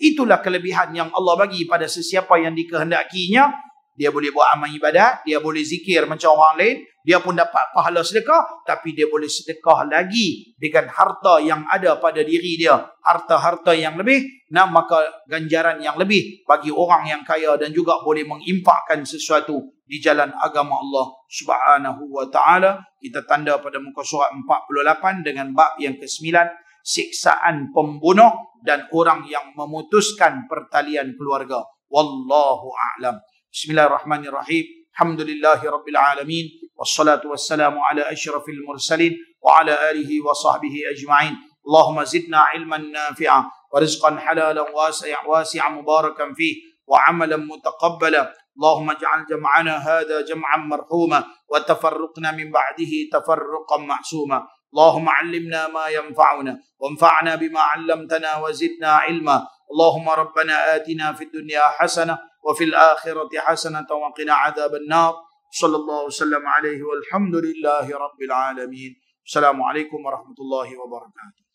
Itulah kelebihan yang Allah bagi pada sesiapa yang dikehendakinya. Dia boleh buat amal ibadat, dia boleh zikir macam orang lain, dia pun dapat pahala sedekah, tapi dia boleh sedekah lagi dengan harta yang ada pada diri dia. Harta-harta yang lebih, nah maka ganjaran yang lebih bagi orang yang kaya dan juga boleh mengimpakkan sesuatu di jalan agama Allah subhanahu wa ta'ala. Kita tanda pada muka surat 48 dengan bab yang ke-9, siksaan pembunuh dan orang yang memutuskan pertalian keluarga. Wallahu a'lam. بسم الله الرحمن الرحيم الحمد لله رب العالمين والصلاة والسلام على أشرف المرسلين وعلى آله وصحبه أجمعين اللهم زدنا علما نافعا ورزقا حلالا واسعا واسع مباركا فيه وعملا متقبلا اللهم اجعل جمعنا هذا جمعا مرحوما وتفرقنا من بعده تفرقا معصوما اللهم علمنا ما ينفعنا وانفعنا بما علمتنا وزدنا علما اللهم ربنا آتنا في الدنيا حسنة وفي الآخرة حسنة وقنا عذاب النار صلى الله وسلم عليه والحمد لله رب العالمين السلام عليكم ورحمة الله وبركاته